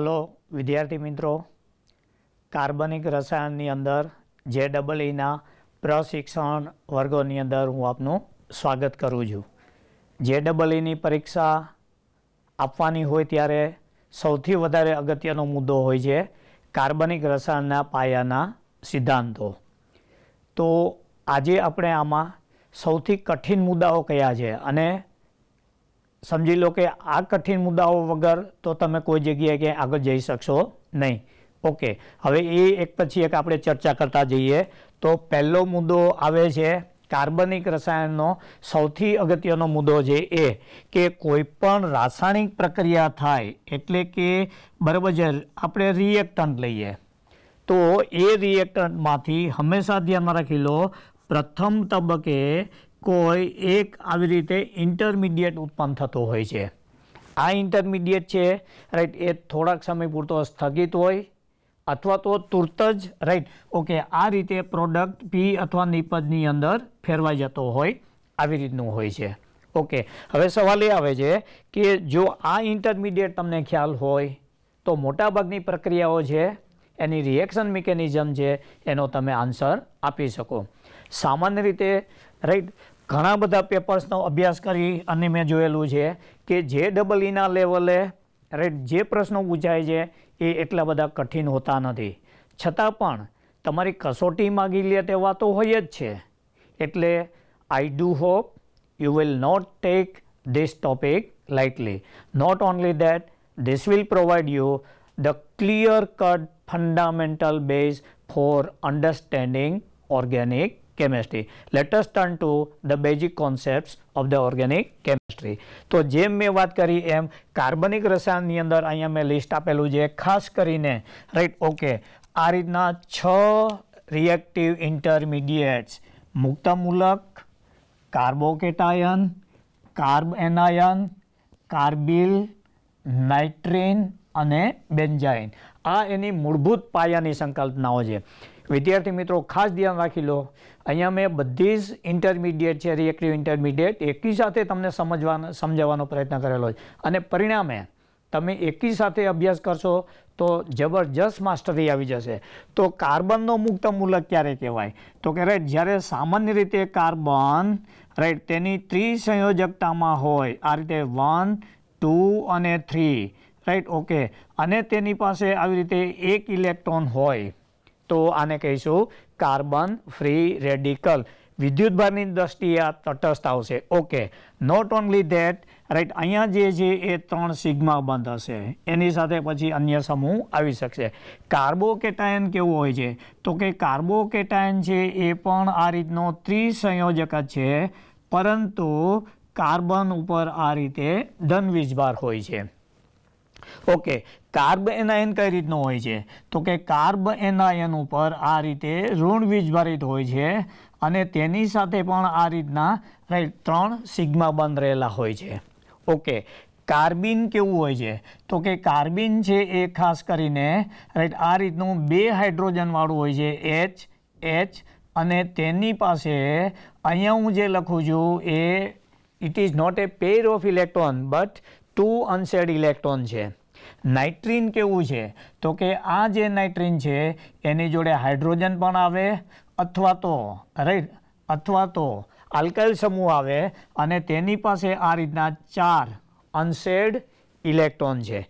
Hello વિદ્યાર્થી મિત્રો કાર્બનિક રસાયણની અંદર જે ડબલ ઈના પ્રશિક્ષણ વર્ગોની અંદર હું આપનું સ્વાગત કરું છું જે ડબલ ઈની પરીક્ષા આપવાની હોય ત્યારે સૌથી વધારે અગત્યનો મુદ્દો હોય છે કાર્બનિક રસાયણના પાયાના સિદ્ધાંતો તો આજે આપણે આમાં સૌથી કઠિન મુદ્દાઓ કયા છે અને સમજી લો કે આ કઠિન મુદ્દાઓ વગર તો તમે કોઈ જગ્યાએ કે આગળ જઈ શકશો નહીં ઓકે હવે એ એક પછી એક આપણે ચર્ચા કરતા જઈએ તો પહેલો મુદ્દો આવે છે કાર્બનિક રસાયણનો સૌથી અગત્યનો મુદ્દો છે એ કે કોઈપણ રાસાયણિક પ્રક્રિયા થાય એટલે કે બરાબર છે આપણે રિએક્ટન્ટ લઈએ તો એ રિએક્ટન્ટમાંથી હંમેશા ધ્યાનમાં રાખી લો પ્રથમ તબક્કે કોઈ એક આવી રીતે ઇન્ટરમીડિયેટ ઉત્પન્ન થતો હોય છે આ ઇન્ટરમીડિયેટ છે રાઈટ એ થોડાક સમય પૂરતો સ્થગિત હોય અથવા તો તુરત જ રાઈટ ઓકે આ રીતે પ્રોડક્ટ પી અથવા નિપજની અંદર ફેરવાઈ જતો હોય આવી રીતનું હોય છે ઓકે હવે સવાલ એ આવે છે કે જો આ ઇન્ટરમીડિયેટ તમને ખ્યાલ હોય તો મોટાભાગની પ્રક્રિયાઓ છે એની રિએક્શન મિકેનિઝમ છે એનો તમે આન્સર આપી શકો સામાન્ય રીતે રાઈટ ઘણા બધા પેપર્સનો અભ્યાસ કરી અને મેં જોયેલું છે કે જે ડબલ ઈના લેવલે જે પ્રશ્નો પૂછાય છે એ એટલા બધા કઠિન હોતા નથી છતાં પણ તમારી કસોટી માગી લે તેવા તો હોય જ છે એટલે I do hope you will not take this topic lightly not only that this will provide you the clear cut fundamental base for understanding organic chemistry Let us turn to the basic concepts of the organic chemistry. તો જેમ મેં વાત કરી એમ કાર્બનિક રસાયણની અંદર અહીંયા મેં list આપેલું છે ખાસ કરીને રાઈટ ઓકે આ રીતના છ રિએક્ટિવ ઇન્ટરમીડિએટ્સ મુક્તમૂલક carbocation carbanion carbene nitrene અને બેન્જાઇન આ એની મૂળભૂત પાયાની સંકલ્પનાઓ છે વિદ્યાર્થી મિત્રો ખાસ ધ્યાન રાખી લો અહીંયા મેં બધી જ ઇન્ટરમીડિયેટ છે રિએક્ટિવ ઇન્ટરમીડિયેટ એકી સાથે તમને સમજવાનો સમજાવવાનો પ્રયત્ન કરેલો છે અને પરિણામે તમે એકી સાથે અભ્યાસ કરશો તો જબરજસ્ત માસ્ટરી આવી જશે તો કાર્બનનો મુક્ત મૂલક ક્યારે કહેવાય તો કે રાઈટ જ્યારે સામાન્ય રીતે કાર્બન રાઈટ તેની ત્રિસંયોજકતામાં હોય આ રીતે વન ટુ અને થ્રી રાઈટ ઓકે અને તેની પાસે આવી રીતે એક ઇલેક્ટ્રોન હોય તો આને કહીશું કાર્બન ફ્રી રેડિકલ વિદ્યુતભારની દ્રષ્ટિએ આ તટસ્થ આવશે okay not only that right અહીંયા જે છે એ ત્રણ સિગ્મા બંધ હશે એની સાથે પછી અન્ય સમૂહ આવી શકશે કાર્બોકેટાયન કેવું હોય છે તો કે કાર્બોકેટાયન છે એ પણ આ રીતનો ત્રિસંયોજક જ છે પરંતુ કાર્બન ઉપર આ રીતે ધન વીજભાર હોય છે ઓકે કાર્બ એનાયન કઈ રીતનું હોય છે તો કે કાર્બ એનાયન ઉપર આ રીતે ઋણ વીજભારિત હોય છે અને તેની સાથે પણ આ રીતના રાઈટ ત્રણ સિગ્મા બંધ રહેલા હોય છે ઓકે કાર્બિન કેવું હોય છે તો કે કાર્બિન છે એ ખાસ કરીને રાઈટ આ રીતનું બે હાઇડ્રોજનવાળું હોય છે એચ એચ અને તેની પાસે અહીંયા હું જે લખું છું એ it is not a pair of electron but two unshared electron છે નાઇટ્રીન કેવું છે તો કે આ જે નાઇટ્રીન છે એની જોડે હાઇડ્રોજન પણ આવે અથવા તો રાઈટ અથવા તો આલ્કાઇલ સમૂહ આવે અને તેની પાસે આ રીતના ચાર અનસેડ ઇલેક્ટ્રોન છે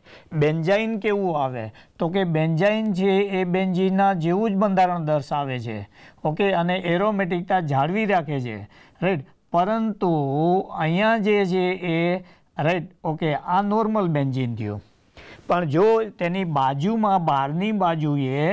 બેન્જાઇન કેવું આવે તો કે બેન્જાઇન છે એ બેન્ઝીનના જેવું જ બંધારણ દર્શાવે છે ઓકે અને એરોમેટિકતા જાળવી રાખે છે રાઈટ પરંતુ અહીંયા જે છે એ રાઈટ ઓકે આ નોર્મલ બેન્જીન થયું પણ જો તેની બાજુમાં બહારની બાજુએ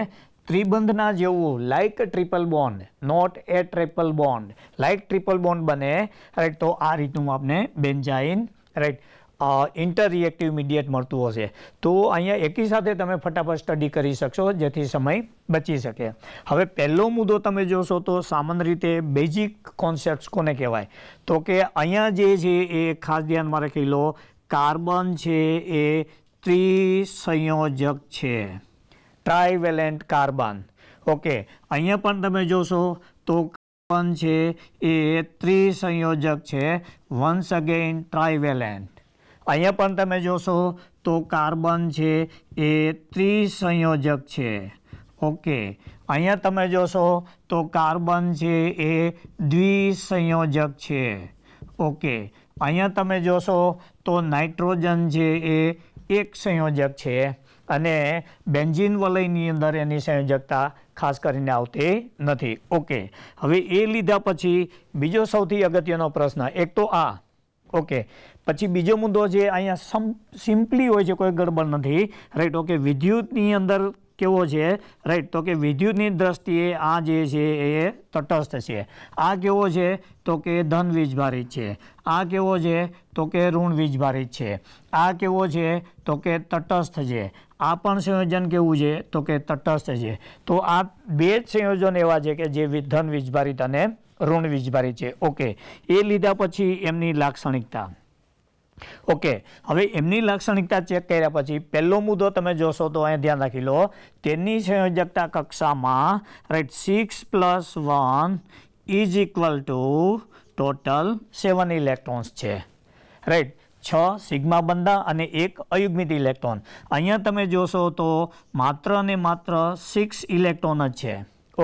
ત્રિબંધના જેવું like triple bond not a triple bond like triple bond બને રાઈટ તો આ રીતનું આપને benzyne right inter reactive mediate મળતું હશે તો અહીંયા એકી સાથે તમે ફટાફટ સ્ટડી કરી શકશો જેથી સમય બચી શકે હવે પહેલો મુદ્દો તમે જોશો તો સામાન્ય રીતે બેઝિક કોન્સેપ્ટ કોને કહેવાય તો કે અહીંયા જે છે એ ખાસ ધ્યાનમાં રાખી લો કાર્બન છે એ ત્રિસંયોજક છે ટ્રાયવેલેન્ટ કાર્બન ઓકે અહીંયા પણ તમે જોશો તો કાર્બન છે એ ત્રિસંયોજક છે વન્સ અગેન ટ્રાયવેલેન્ટ અહીંયા પણ તમે જોશો તો કાર્બન છે એ ત્રિસંયોજક છે ઓકે અહીંયા તમે જોશો તો કાર્બન છે એ દ્વિસંયોજક છે ઓકે અહીંયા તમે જોશો તો નાઇટ્રોજન છે એ એક સંયોજક છે અને બેન્જિન વલયની અંદર એની સંયોજકતા ખાસ કરીને આવતી નથી ઓકે હવે એ લીધા પછી બીજો સૌથી અગત્યનો પ્રશ્ન એક તો આ ઓકે પછી બીજો મુદ્દો જે અહીંયા સિમ્પલી હોય છે કોઈ ગડબડ નથી રાઈટ ઓકે વિદ્યુતની અંદર કેવો છે રાઈટ તો કે વિદ્યુતની દ્રષ્ટિએ આ જે છે એ તટસ્થ છે આ કેવો છે તો કે ધન વીજભારિત છે આ કેવો છે તો કે ઋણ વીજભારિત છે આ કેવો છે તો કે તટસ્થ છે આ પણ સંયોજન કેવું છે તો કે તટસ્થ છે તો આ બે જ સંયોજન એવા છે કે જે ધન વીજભારિત અને ઋણ વીજભારિત છે ઓકે એ લીધા પછી એમની લાક્ષણિકતા ઓકે હવે એમની લાક્ષણિકતા ચેક કર્યા પછી પહેલો મુદ્દો તમે જોશો તો અહીંયા ધ્યાન રાખી લો તેની સંયોજકતા કક્ષામાં right six plus one is equal to total seven electrons છે રાઈટ છ સિગ્મા બંધા અને એક અયુગ્મિત ઇલેક્ટ્રોન અહીંયા તમે જોશો તો માત્ર ને માત્ર સિક્સ ઇલેક્ટ્રોન જ છે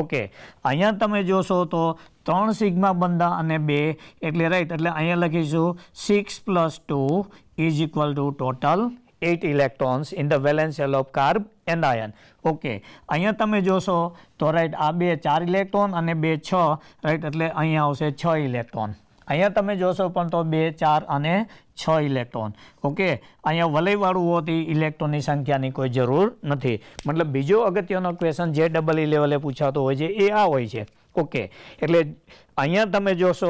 ઓકે અહીંયા તમે જોશો તો ત્રણ સિગ્મા બંધા અને બે એટલે રાઈટ એટલે અહીંયા લખીશું six plus two is equal to total eight electrons in the valence of carbanion okay અહીંયા તમે જોશો તો રાઈટ આ બે ચાર ઇલેક્ટ્રોન અને બે છ રાઈટ એટલે અહીંયા આવશે છ ઇલેક્ટ્રોન અહીંયા તમે જોશો પણ તો બે ચાર અને છ ઇલેક્ટ્રોન ઓકે અહીંયા વલયવાળું હોતી ઇલેક્ટ્રોનની સંખ્યાની કોઈ જરૂર નથી મતલબ બીજો અગત્યનો ક્વેશ્ચન જે ડબલ ઇ લેવલે પૂછાતો હોય છે એ આ હોય છે ઓકે એટલે અહીંયા તમે જોશો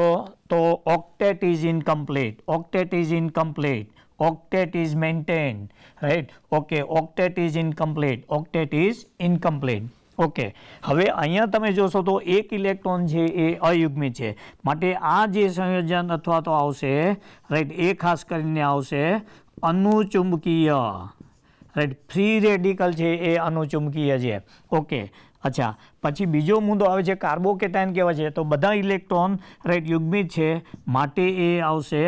તો octet is incomplete octet is incomplete octet is maintained right okay octet is incomplete octet is incomplete okay હવે અહીંયા તમે જોશો તો એક ઇલેક્ટ્રોન છે એ અયુગ્મી છે માટે આ જે સંયોજન અથવા તો આવશે રાઈટ એ ખાસ કરીને આવશે અનુચુંબકીય રાઈટ ફ્રી રેડિકલ છે એ અનુચુંબકીય છે ઓકે अच्छा પછી બીજો મુદ્દો આવે છે કાર્બોકેટેન કેવો છે તો બધા ઇલેક્ટ્રોન રાઇટ યુગ્મિત છે માટે એ આવશે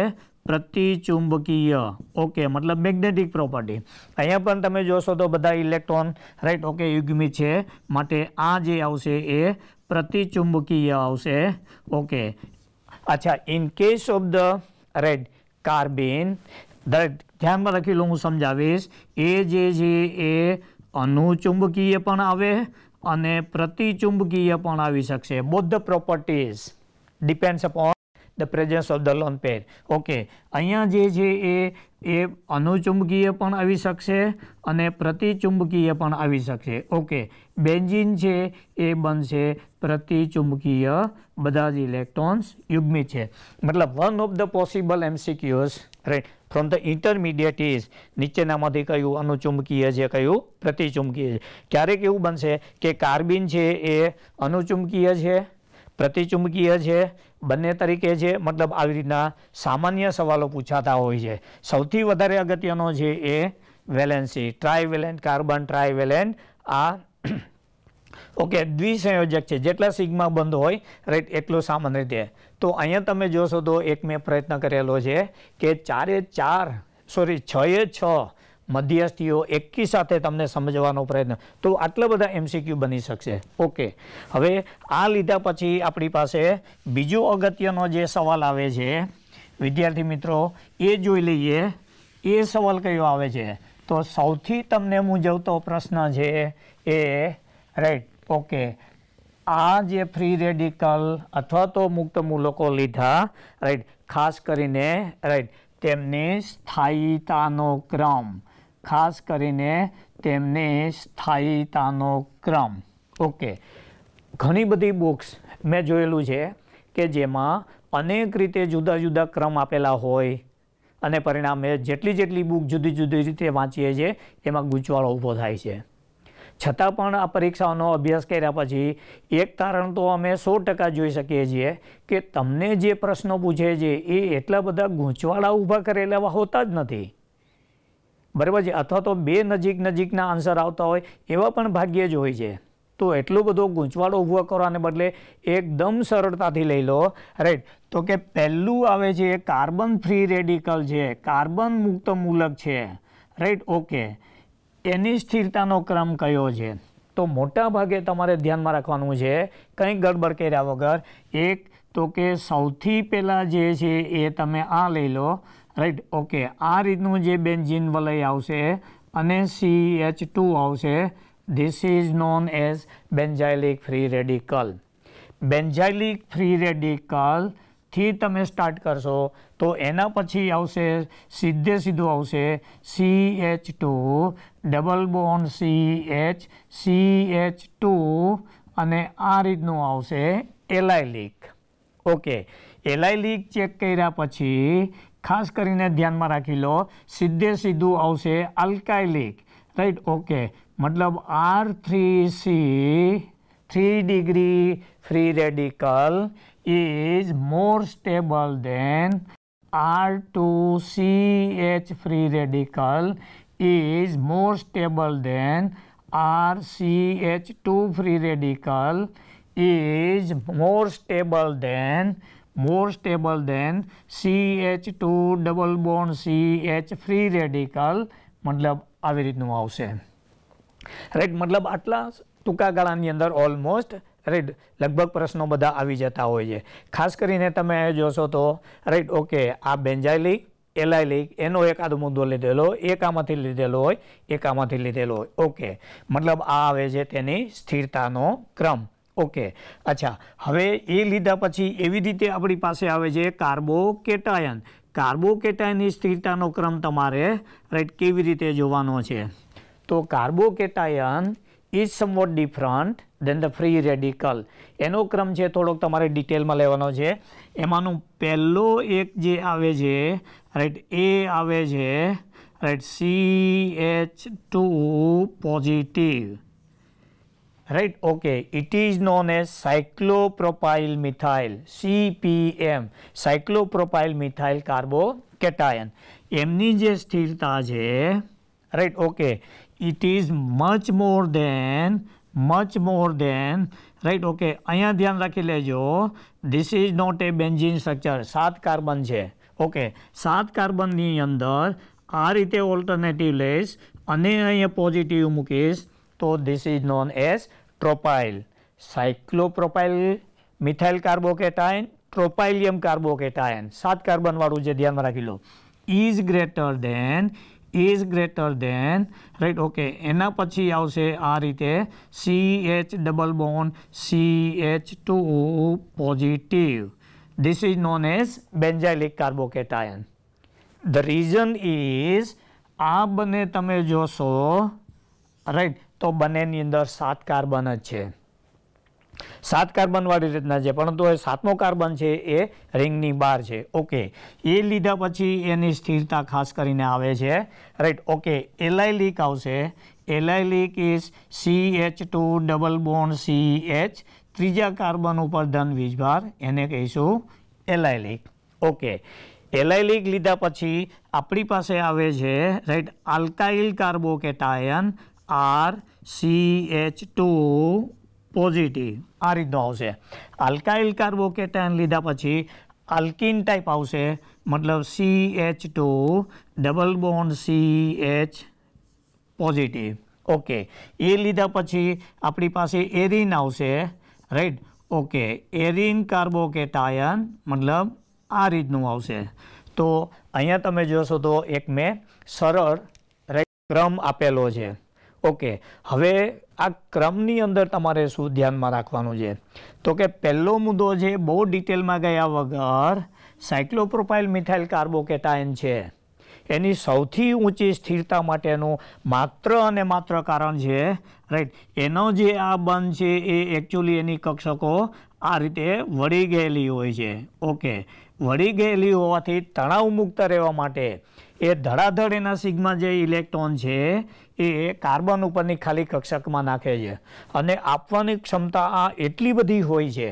પ્રતિચુંબકીય ઓકે મતલબ મેગ્નેટિક પ્રોપર્ટી અહીંયા પણ તમે જોશો તો બધા ઇલેક્ટ્રોન રાઇટ ઓકે યુગ્મિત છે માટે આ જે આવશે એ પ્રતિચુંબકીય આવશે okay اچھا in case of the red carbene the કેમ બાળકો લોકો સમજાવેશ એ જે જે એ અનુચુંબકીય પણ આવે અને પ્રતિચુંબકીય પણ આવી શકશે both the properties depends upon the presence of the lone pair okay અહીંયા જે છે એ એ અનુચુંબકીય પણ આવી શકશે અને પ્રતિચુંબકીય પણ આવી શકશે ઓકે બેન્ઝિન છે એ બનશે પ્રતિચુંબકીય બધા જ ઇલેક્ટ્રોન્સ યુગ્મી છે મતલબ one of the possible MCQs right from the intermediate is નીચેનામાંથી કયું અનુચુંબકીય છે કયું પ્રતિચુંબકીય છે ક્યારેક એવું બનશે કે કાર્બિન છે એ અનુચુંબકીય છે પ્રતિચુંબકીય છે બંને તરીકે છે મતલબ આવી રીતના સામાન્ય સવાલો પૂછાતા હોય છે સૌથી વધારે અગત્યનો છે એ વેલેન્સી ટ્રાયવેલેન્ટ કાર્બન ટ્રાયવેલેન્ટ આ ઓકે દ્વિસંયોજક છે જેટલા સિગમાં બંધ હોય રાઈટ એટલું સામાન્ય રીતે તો અહીંયા તમે જોશો તો એક મેં પ્રયત્ન કરેલો છે કે ચારે ચાર સોરી છ એ છ મધ્યસ્થીઓ એકી સાથે તમને સમજવાનો પ્રયત્ન તો આટલા બધા એમસીક્યુ બની શકશે ઓકે હવે આ લીધા પછી આપણી પાસે બીજો અગત્યનો જે સવાલ આવે છે વિદ્યાર્થી મિત્રો એ જોઈ લઈએ એ સવાલ કયો આવે છે તો સૌથી તમને મૂંઝવતો પ્રશ્ન છે એ રાઈટ ઓકે આ જે ફ્રી રેડિકલ અથવા તો મુક્ત મૂલકો લીધા રાઈટ ખાસ કરીને રાઈટ તેમની સ્થાયીતાનો ક્રમ ખાસ કરીને તેમની સ્થાયીતાનો ક્રમ ઓકે ઘણી બધી બુક્સ મેં જોયેલું છે કે જેમાં અનેક રીતે જુદા જુદા ક્રમ આપેલા હોય અને પરિણામે જેટલી જેટલી બુક જુદી જુદી રીતે વાંચીએ છીએ એમાં ગૂંચવાળો ઊભો થાય છે છતાં પણ આ પરીક્ષાઓનો અભ્યાસ કર્યા પછી એક કારણ તો અમે સો ટકા જોઈ શકીએ છીએ કે તમને જે પ્રશ્નો પૂછે છે એ એટલા બધા ગૂંચવાળા ઊભા કરેલા એવા હોતા જ નથી બરાબર છે અથવા તો બે નજીક નજીકના આન્સર આવતા હોય એવા પણ ભાગ્યે જ હોય છે તો એટલો બધો ગૂંચવાડો ઊભો કરવાને બદલે એકદમ સરળતાથી લઈ લો રાઈટ તો કે પહેલું આવે છે કાર્બન ફ્રી રેડિકલ છે કાર્બન મુક્ત મૂલક છે રાઈટ ઓકે એની સ્થિરતાનો ક્રમ કયો છે તો મોટા ભાગે તમારે ધ્યાનમાં રાખવાનું છે કંઈ ગડબડ કર્યા વગર એક તો કે સૌથી પહેલાં જે છે એ તમે આ લઈ લો રાઈટ ઓકે આ રીતનું જે બેન્જિન વલય આવશે અને સી એચ ટુ આવશે this is known as benzylic free radical benzylic free રેડિકલથી તમે સ્ટાર્ટ કરશો તો એના પછી આવશે સીધે સીધું આવશે C H two double bond C H C H two અને આ રીતનું આવશે એલાયલિક ઓકે એલાયલિક ચેક કર્યા પછી ખાસ કરીને ધ્યાનમાં રાખી લો સીધે સીધું આવશે આલ્કાઇલિક રાઈટ ઓકે મતલબ R three C three degree free radical is more stable than R2CH free radical is more stable than RCH2 free radical is more stable than more stable than CH2 double bond CH free radical મતલબ આવી રીતનું આવશે right મતલબ આટલા ટૂંકા ગાળાની અંદર almost right લગભગ પ્રશ્નો બધા આવી જતા હોય છે ખાસ કરીને તમે જોશો તો રાઈટ ઓકે આ બેન્જાઇલી એલાયલી એનો એકાદ મુદ્દો લીધેલો એક આમાંથી લીધેલો હોય એકામાંથી લીધેલો હોય ઓકે મતલબ આ આવે છે તેની સ્થિરતાનો ક્રમ ઓકે અચ્છા હવે એ લીધા પછી એવી રીતે આપણી પાસે આવે છે કાર્બોકેટાયન કાર્બોકેટાયનની સ્થિરતાનો ક્રમ તમારે રાઈટ કેવી રીતે જોવાનો છે તો carbocation is somewhat different than the free radical એનો ક્રમ છે થોડોક તમારે ડિટેલમાં લેવાનો છે એમાંનું પહેલો એક જે આવે છે રાઈટ એ આવે છે right C H two positive right okay it is known as cyclopropyl methyl CPM cyclopropyl methyl carbocation એમની જે સ્થિરતા છે right okay it is much more than much more than right okay અહીંયા ધ્યાન રાખી લેજો this is not a benzene structure સાત carbon છે ઓકે સાત કાર્બનની અંદર આ રીતે ઓલ્ટરનેટિવ લઈશ અને અહીંયા પોઝિટિવ મૂકીશ તો this is known as tropyl cyclopropyl methyl carbocation tropylium carbocation સાત કાર્બનવાળું જે ધ્યાનમાં રાખી લો is greater than is greater than right okay એના પછી આવશે આ રીતે C H double bond C H two positive this is known as benzylic carbocation the reason is આ બંને તમે જોશો રાઈટ તો બંનેની અંદર સાત કાર્બન જ છે સાત કાર્બનવાળી રીતના છે પરંતુ હવે સાતમો કાર્બન છે એ રિંગની બહાર છે ઓકે એ લીધા પછી એની સ્થિરતા ખાસ કરીને આવે છે રાઈટ ઓકે એલાયલિક આવશે allylic is C H two double bond C H ત્રીજા કાર્બન ઉપર ધન વીજભાર એને કહીશું એલાયલિક ઓકે એલાયલિક લીધા પછી આપણી પાસે આવે છે right alkyl carbocation R C H two positive આ રીતનો આવશે આલ્કાઇલ કાર્બોકેટાયન લીધા પછી આલ્કિન ટાઈપ આવશે મતલબ C H two double bond C H positive okay એ લીધા પછી આપણી પાસે એરિન આવશે રાઈટ ઓકે એરિન કાર્બોકેટાયન મતલબ આ રીતનું આવશે તો અહીંયા તમે જોશો તો એક મેં સરળ ક્રમ આપેલો છે ઓકે હવે આ ક્રમની અંદર તમારે શું ધ્યાનમાં રાખવાનું છે તો કે પહેલો મુદ્દો છે બહુ ડિટેલમાં ગયા વગર સાયક્લોપ્રોપાઇલ મિથાઇલ કાર્બોકેટાયન છે એની સૌથી ઊંચી સ્થિરતા માટેનું માત્ર અને માત્ર કારણ છે રાઈટ એનો જે આ બંધ છે એ એકચ્યુઅલી એની કક્ષકો આ રીતે વળી ગયેલી હોય છે ઓકે વળી ગયેલી હોવાથી તણાવ મુક્ત રહેવા માટે એ ધડાધડ એના સિગ્મા જે ઇલેક્ટ્રોન છે એ કાર્બન ઉપરની ખાલી કક્ષકમાં નાખે છે અને આપવાની ક્ષમતા આ એટલી બધી હોય છે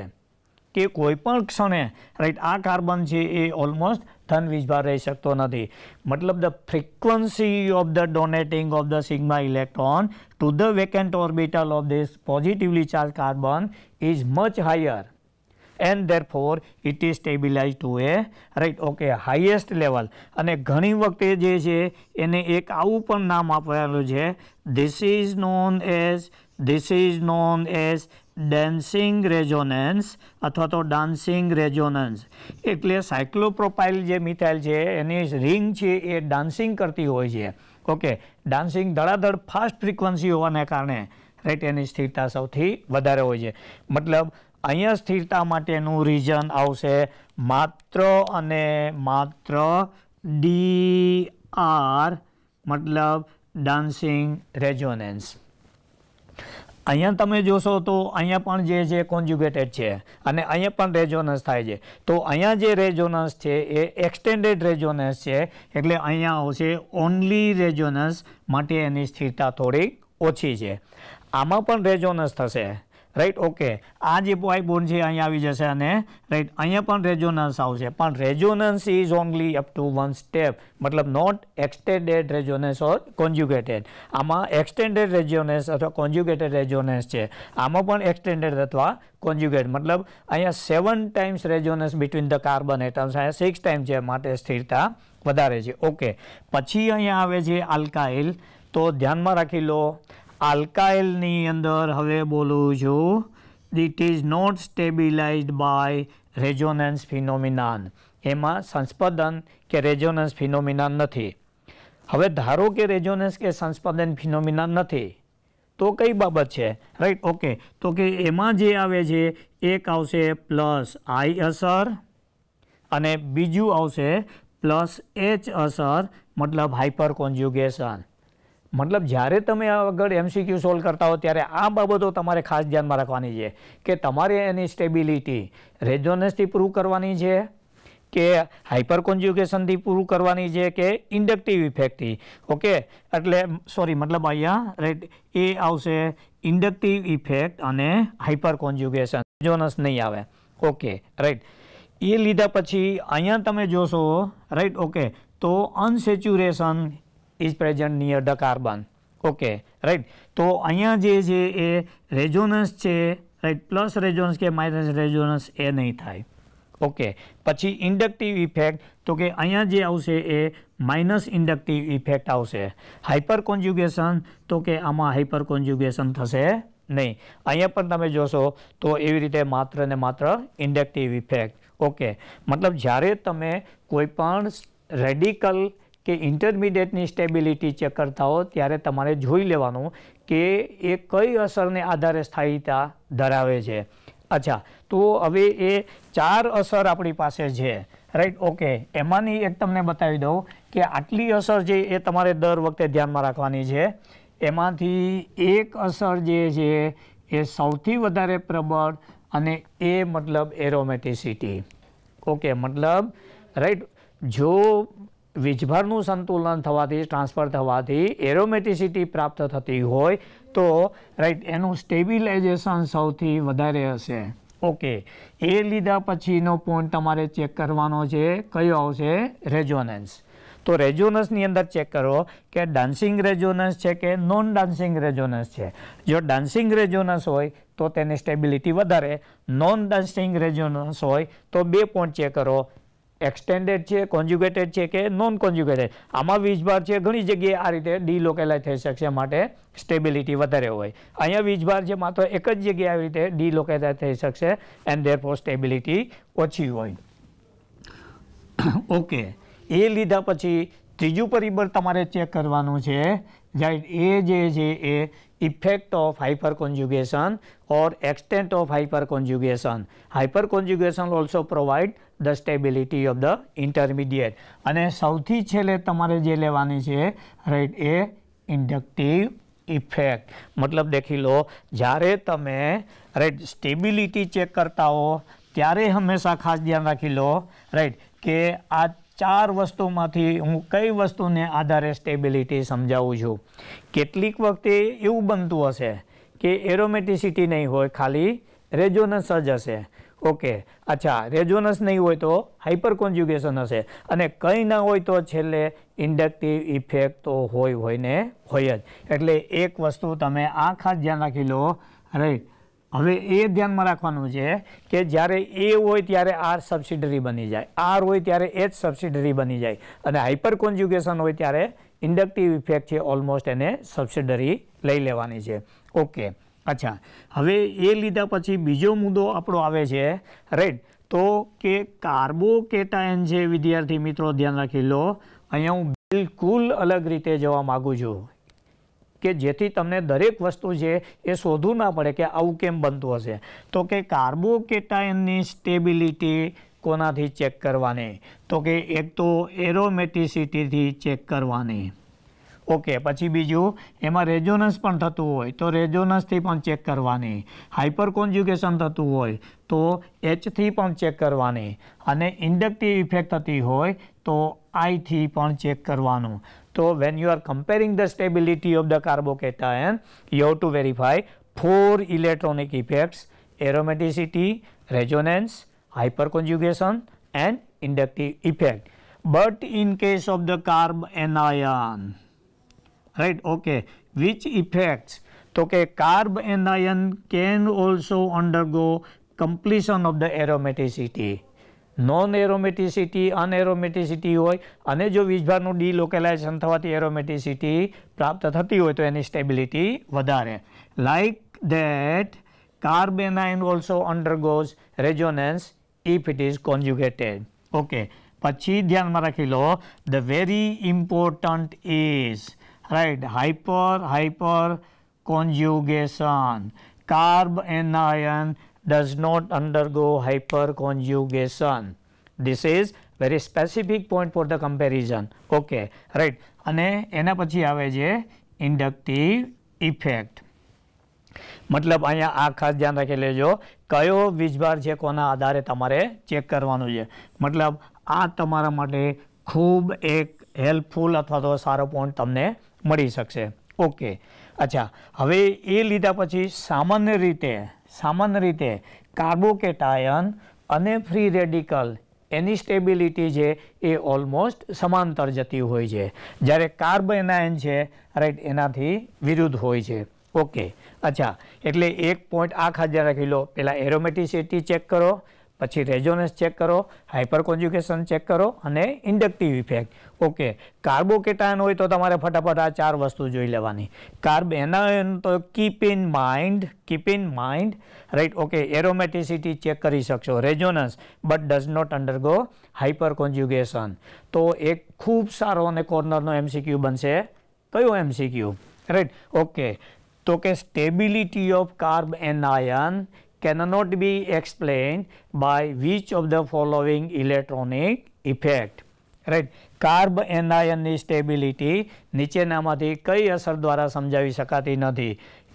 કે કોઈપણ ક્ષણે રાઈટ આ કાર્બન છે એ ઓલમોસ્ટ ધન વીજભાર રહી શકતો નથી મતલબ the frequency of the donating of the sigma electron to the vacant orbital of this positively charge carbon is much higher and therefore it is stabilized to a right okay highest level અને ઘણી વખતે જે છે એને એક આવું પણ નામ આપેલું છે this is known as this is known as dancing resonance અથવા તો ડાન્સિંગ રેઝોનન્સ એટલે સાયક્લોપ્રોપાઇલ જે મિથાઇલ છે એની રિંગ છે એ ડાન્સિંગ કરતી હોય છે ઓકે ડાન્સિંગ ધડાધડ ફાસ્ટ ફ્રિકવન્સી હોવાને કારણે રાઈટ એની સ્થિરતા સૌથી વધારે હોય છે મતલબ અહીંયા સ્થિરતા માટેનું રીજન આવશે માત્ર અને માત્ર ડી આર મતલબ ડાન્સિંગ રેઝોનન્સ અહીંયા તમે જોશો તો અહીંયા પણ જે છે કોન્જ્યુગેટેડ છે અને અહીંયા પણ રેઝોનન્સ થાય છે તો અહીંયા જે રેઝોનન્સ છે એ એક્સટેન્ડેડ રેઝોનન્સ છે એટલે અહીંયા આવશે ઓનલી રેઝોનન્સ માટે એની સ્થિરતા થોડી ઓછી છે આમાં પણ રેઝોનન્સ થશે રાઈટ ઓકે આ જે બોન છે અહીંયા આવી જશે અને રાઈટ અહીંયા પણ રેઝોનન્સ આવશે પણ resonance is only up to one step મતલબ not extended resonance or conjugated આમાં એક્સટેન્ડેડ રેઝોનન્સ અથવા કોન્જ્યુગેટેડ રેઝોનન્સ છે આમાં પણ એક્સટેન્ડેડ અથવા કોન્જ્યુગેટ મતલબ અહીંયા seven times resonance between the carbon atoms અહીંયા સિક્સ ટાઈમ છે માટે સ્થિરતા વધારે છે ઓકે પછી અહીંયા આવે છે આલ્કાઇલ તો ધ્યાનમાં રાખી લો આલ્કાઇલની અંદર હવે બોલું છું it is not stabilized by resonance phenomenon એમાં સંસ્પદન કે રેઝોનન્સ ફિનોમિનાન નથી હવે ધારો કે રેઝોનન્સ કે સંસ્પદન ફિનોમિનાન નથી તો કઈ બાબત છે રાઈટ ઓકે તો કે એમાં જે આવે છે એક આવશે પ્લસ આઈ અસર અને બીજું આવશે પ્લસ એચ અસર મતલબ હાઇપર કોન્જ્યુગેશન મતલબ જ્યારે તમે આગળ એમસીક્યુ સોલ્વ કરતા હો ત્યારે આ બાબતો તમારે ખાસ ધ્યાનમાં રાખવાની છે કે તમારે એની સ્ટેબિલિટી રેઝોનન્સથી પ્રૂવ કરવાની છે કે હાઇપર કોન્જ્યુગેશનથી પૂરું કરવાની છે કે ઇન્ડક્ટિવ ઇફેક્ટથી ઓકે એટલે સોરી મતલબ અહીંયા રાઈટ એ આવશે ઇન્ડક્ટિવ ઇફેક્ટ અને હાઇપર કોન્જ્યુગેશન જોનસ નહીં આવે ઓકે રાઈટ એ લીધા પછી અહીંયા તમે જોશો રાઈટ ઓકે તો unsaturation is present near the carbon okay right તો અહીંયા જે છે એ રેઝોનન્સ છે રાઈટ પ્લસ રેઝોનન્સ કે માઇનસ રેઝોનન્સ એ નહીં થાય ઓકે પછી ઇન્ડક્ટિવ ઇફેક્ટ તો કે અહીંયા જે આવશે એ માઇનસ ઇન્ડક્ટિવ ઇફેક્ટ આવશે હાઇપર કોન્જ્યુગેશન તો કે આમાં હાઇપર કોન્જ્યુગેશન થશે નહીં અહીંયા પણ તમે જોશો તો એવી રીતે માત્ર ને માત્ર ઇન્ડક્ટિવ ઇફેક્ટ ઓકે મતલબ જ્યારે તમે કોઈપણ રેડિકલ કે ઇન્ટરમીડિયેટની સ્ટેબિલિટી ચેક કરતા હો ત્યારે તમારે જોઈ લેવાનું કે એ કઈ અસરને આધારે સ્થાયીતા ધરાવે છે અચ્છા તો હવે એ ચાર અસર આપણી પાસે છે રાઈટ ઓકે એમાંની એક તમને બતાવી દઉં કે આટલી અસર જે એ તમારે દર વખતે ધ્યાનમાં રાખવાની છે એમાંથી એક અસર જે છે એ સૌથી વધારે પ્રબળ અને એ મતલબ એરોમેટિસિટી ઓકે મતલબ રાઈટ જો વીજભારનું સંતુલન થવાથી ટ્રાન્સફર થવાથી એરોમેટિસિટી પ્રાપ્ત થતી હોય તો રાઈટ એનું સ્ટેબિલાઇઝેશન સૌથી વધારે હશે ઓકે એ લીધા પછીનો પોઈન્ટ તમારે ચેક કરવાનો છે કયો આવશે રેઝોનન્સ તો રેઝોનન્સની અંદર ચેક કરો કે ડાન્સિંગ રેઝોનન્સ છે કે નોન ડાન્સિંગ રેઝોનન્સ છે જો ડાન્સિંગ રેઝોનન્સ હોય તો તેની સ્ટેબિલિટી વધારે નોન ડાન્સિંગ રેઝોનન્સ હોય તો બે પોઈન્ટ ચેક કરો એક્સટેન્ડેડ છે કોન્જ્યુગેટેડ છે કે નોન કોન્જ્યુગેટેડ આમાં વીજભાર છે ઘણી જગ્યાએ આ રીતે ડીલોકેલાઇઝ થઈ શકશે માટે સ્ટેબિલિટી વધારે હોય અહીંયા વીજભાર છે માત્ર એક જ જગ્યાએ આવી રીતે ડીલોકેલાઇઝ થઈ શકશે એન્ડ ફોર સ્ટેબિલિટી ઓછી હોય ઓકે એ લીધા પછી ત્રીજું પરિબળ તમારે ચેક કરવાનું છે રાઈટ એ જે છે એ effect of hyper conjugation or extent of hyper conjugation hyper conjugation also provide the stability of the intermediate અને સૌથી છેલ્લે તમારે જે લેવાની છે રાઈટ એ ઇન્ડક્ટિવ ઇફેક્ટ મતલબ દેખી લો જ્યારે તમે રાઈટ સ્ટેબિલિટી ચેક કરતા હો ત્યારે હંમેશા ખાસ ધ્યાન રાખી લો રાઈટ કે આ ચાર વસ્તુમાંથી હું કઈ વસ્તુને આધારે સ્ટેબિલિટી સમજાવું છું કેટલીક વખતે એવું બનતું હશે કે એરોમેટિસિટી નહીં હોય ખાલી રેઝોનન્સ જ હશે ઓકે અચ્છા રેઝોનન્સ નહીં હોય તો હાઇપર કોન્જ્યુગેશન હશે અને કંઈ ના હોય તો છેલ્લે ઇન્ડક્ટિવ ઇફેક્ટ તો હોય હોય ને હોય જ એટલે એક વસ્તુ તમે આ ખાસ ધ્યાન રાખી લો રાઈટ હવે એ ધ્યાનમાં રાખવાનું છે કે જ્યારે એ હોય ત્યારે આર સબસિડરી બની જાય આર હોય ત્યારે એ જ સબસિડરી બની જાય અને હાઇપર કોન્જ્યુગેશન હોય ત્યારે ઇન્ડક્ટિવ ઇફેક્ટ છે ઓલમોસ્ટ એને સબસિડરી લઈ લેવાની છે ઓકે અચ્છા હવે એ લીધા પછી બીજો મુદ્દો આપણો આવે છે રાઈટ તો કે કાર્બોકેટાયન જે વિદ્યાર્થી મિત્રો ધ્યાન રાખી લો અહીંયા હું બિલકુલ અલગ રીતે જવા માગું છું કે જેથી તમને દરેક વસ્તુ છે એ શોધવું ના પડે કે આવું કેમ બનતું હશે તો કે કાર્બોકેટાયનની સ્ટેબિલિટી કોનાથી ચેક કરવાની તો કે એક તો એરોમેટિસિટીથી ચેક કરવાની ઓકે પછી બીજું એમાં રેઝોનન્સ પણ થતું હોય તો રેઝોનન્સથી પણ ચેક કરવાની હાઇપર કોન્જ્યુગેશન થતું હોય તો એચથી પણ ચેક કરવાની અને ઇન્ડક્ટિવ ઇફેક્ટ થતી હોય તો આઈથી પણ ચેક કરવાનું તો when you are comparing the stability of the carbocation you have to verify for electronic effects aromaticity resonance hyper conjugation and inductive effect but in case of the carb anion right okay which effects તો કે carbanion can also undergo completion of the aromaticity non aromaticity unaromaticity હોય અને જો વીજભારનું ડીલોકેલાઇઝેશન થવાથી એરોમેટિસિટી પ્રાપ્ત થતી હોય તો એની સ્ટેબિલિટી વધારે like that carbanion also undergoes resonance if it is conjugated okay પછી ધ્યાનમાં રાખી લો the very important is right hyper hyper conjugation carb anion does not undergo hyperconjugation this is very specific point for the comparison okay right અને એના પછી આવે છે inductive effect મતલબ અહીંયા આ ખાસ ધ્યાન રાખી લેજો કયો વીજભાર છે કોના આધારે તમારે ચેક કરવાનું છે મતલબ આ તમારા માટે ખૂબ એક હેલ્પફુલ અથવા તો સારો પોઈન્ટ તમને મળી શકશે ઓકે અચ્છા હવે એ લીધા પછી સામાન્ય રીતે સામાન્ય રીતે કાર્બોકેટાયન અને ફ્રી રેડિકલ એની સ્ટેબિલિટી છે એ ઓલમોસ્ટ સમાંતર જતી હોય છે જ્યારે કાર્બેનાયન છે રાઈટ એનાથી વિરુદ્ધ હોય છે ઓકે અચ્છા એટલે એક પોઈન્ટ આ ખાધ્યા રાખી લો પહેલાં એરોમેટિસિટી ચેક કરો પછી રેઝોનન્સ ચેક કરો હાઇપર કોન્જ્યુકેશન ચેક કરો અને ઇન્ડક્ટિવ ઇફેક્ટ ઓકે કાર્બોકેટાયન હોય તો તમારે ફટાફટ આ ચાર વસ્તુ જોઈ લેવાની કાર્બ એનાયન તો keep in mind keep in mind right okay aromaticity check કરી શકશો resonance but does not undergo hyper conjugation તો એક ખૂબ સારો અને કોર્નરનો એમસીક્યુ બનશે કયો એમસીક્યુ રાઈટ ઓકે તો કે stability of carbanion cannot be explained by which of the following electronic effect right કાર્બ એનાયનની સ્ટેબિલિટી નીચેનામાંથી કઈ અસર દ્વારા સમજાવી શકાતી નથી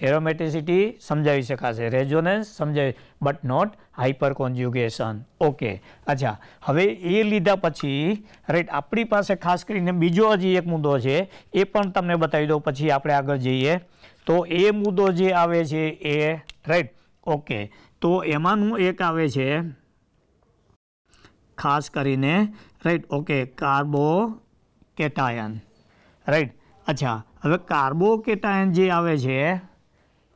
એરોમેટિસિટી સમજાવી શકાશે રેઝોનન્સ સમજાવી but not hyper conjugation okay અચ્છા હવે એ લીધા પછી રાઈટ આપણી પાસે ખાસ કરીને બીજો હજી એક મુદ્દો છે એ પણ તમને બતાવી દઉં પછી આપણે આગળ જઈએ તો એ મુદ્દો જે આવે છે એ રાઈટ ઓકે તો એમાંનું એક આવે છે ખાસ કરીને right okay carbocation right અચ્છા હવે કાર્બો કેટાયન જે આવે છે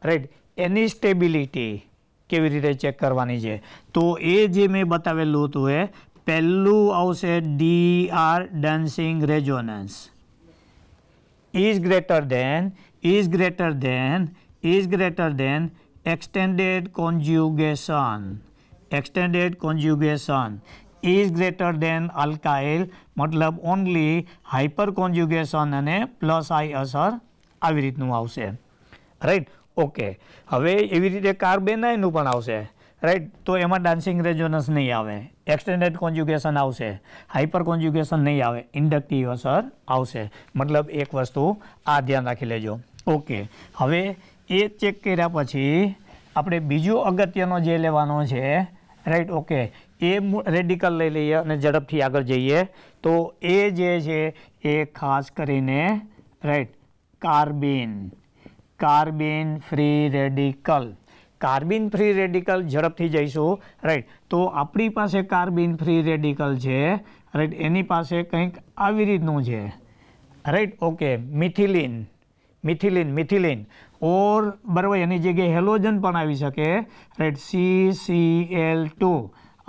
રાઈટ એની સ્ટેબિલિટી કેવી રીતે ચેક કરવાની છે તો એ જે મેં બતાવેલું હતું એ પહેલું આવશે D R dancing resonance is greater than is greater than is greater than extended conjugation extended conjugation is greater than alkyl મતલબ ઓનલી હાઇપર કોન્જ્યુગેશન અને પ્લસ આઈ અસર આવી રીતનું આવશે રાઈટ ઓકે હવે એવી રીતે કાર્બેનાઇનનું પણ આવશે રાઈટ તો એમાં ડાન્સિંગ રેઝોનન્સ નહીં આવે એક્સટેન્ડેડ કોન્જ્યુગેશન આવશે હાઇપર કોન્જ્યુગેશન નહીં આવે ઇન્ડક્ટિવ અસર આવશે મતલબ એક વસ્તુ આ ધ્યાન રાખી લેજો ઓકે હવે એ ચેક કર્યા પછી આપણે બીજો અગત્યનો જે લેવાનો છે રાઈટ ઓકે એ રેડિકલ લઈ લઈએ અને ઝડપથી આગળ જઈએ તો એ જે છે એ ખાસ કરીને right carbene carbene free radical carbene free radical ઝડપથી જઈશું રાઈટ તો આપણી પાસે કાર્બિન ફ્રી રેડિકલ છે રાઈટ એની પાસે કંઈક આવી રીતનું છે right okay methylene methylene methylene or બરાબર એની જગ્યાએ હેલોજન પણ આવી શકે right C C L two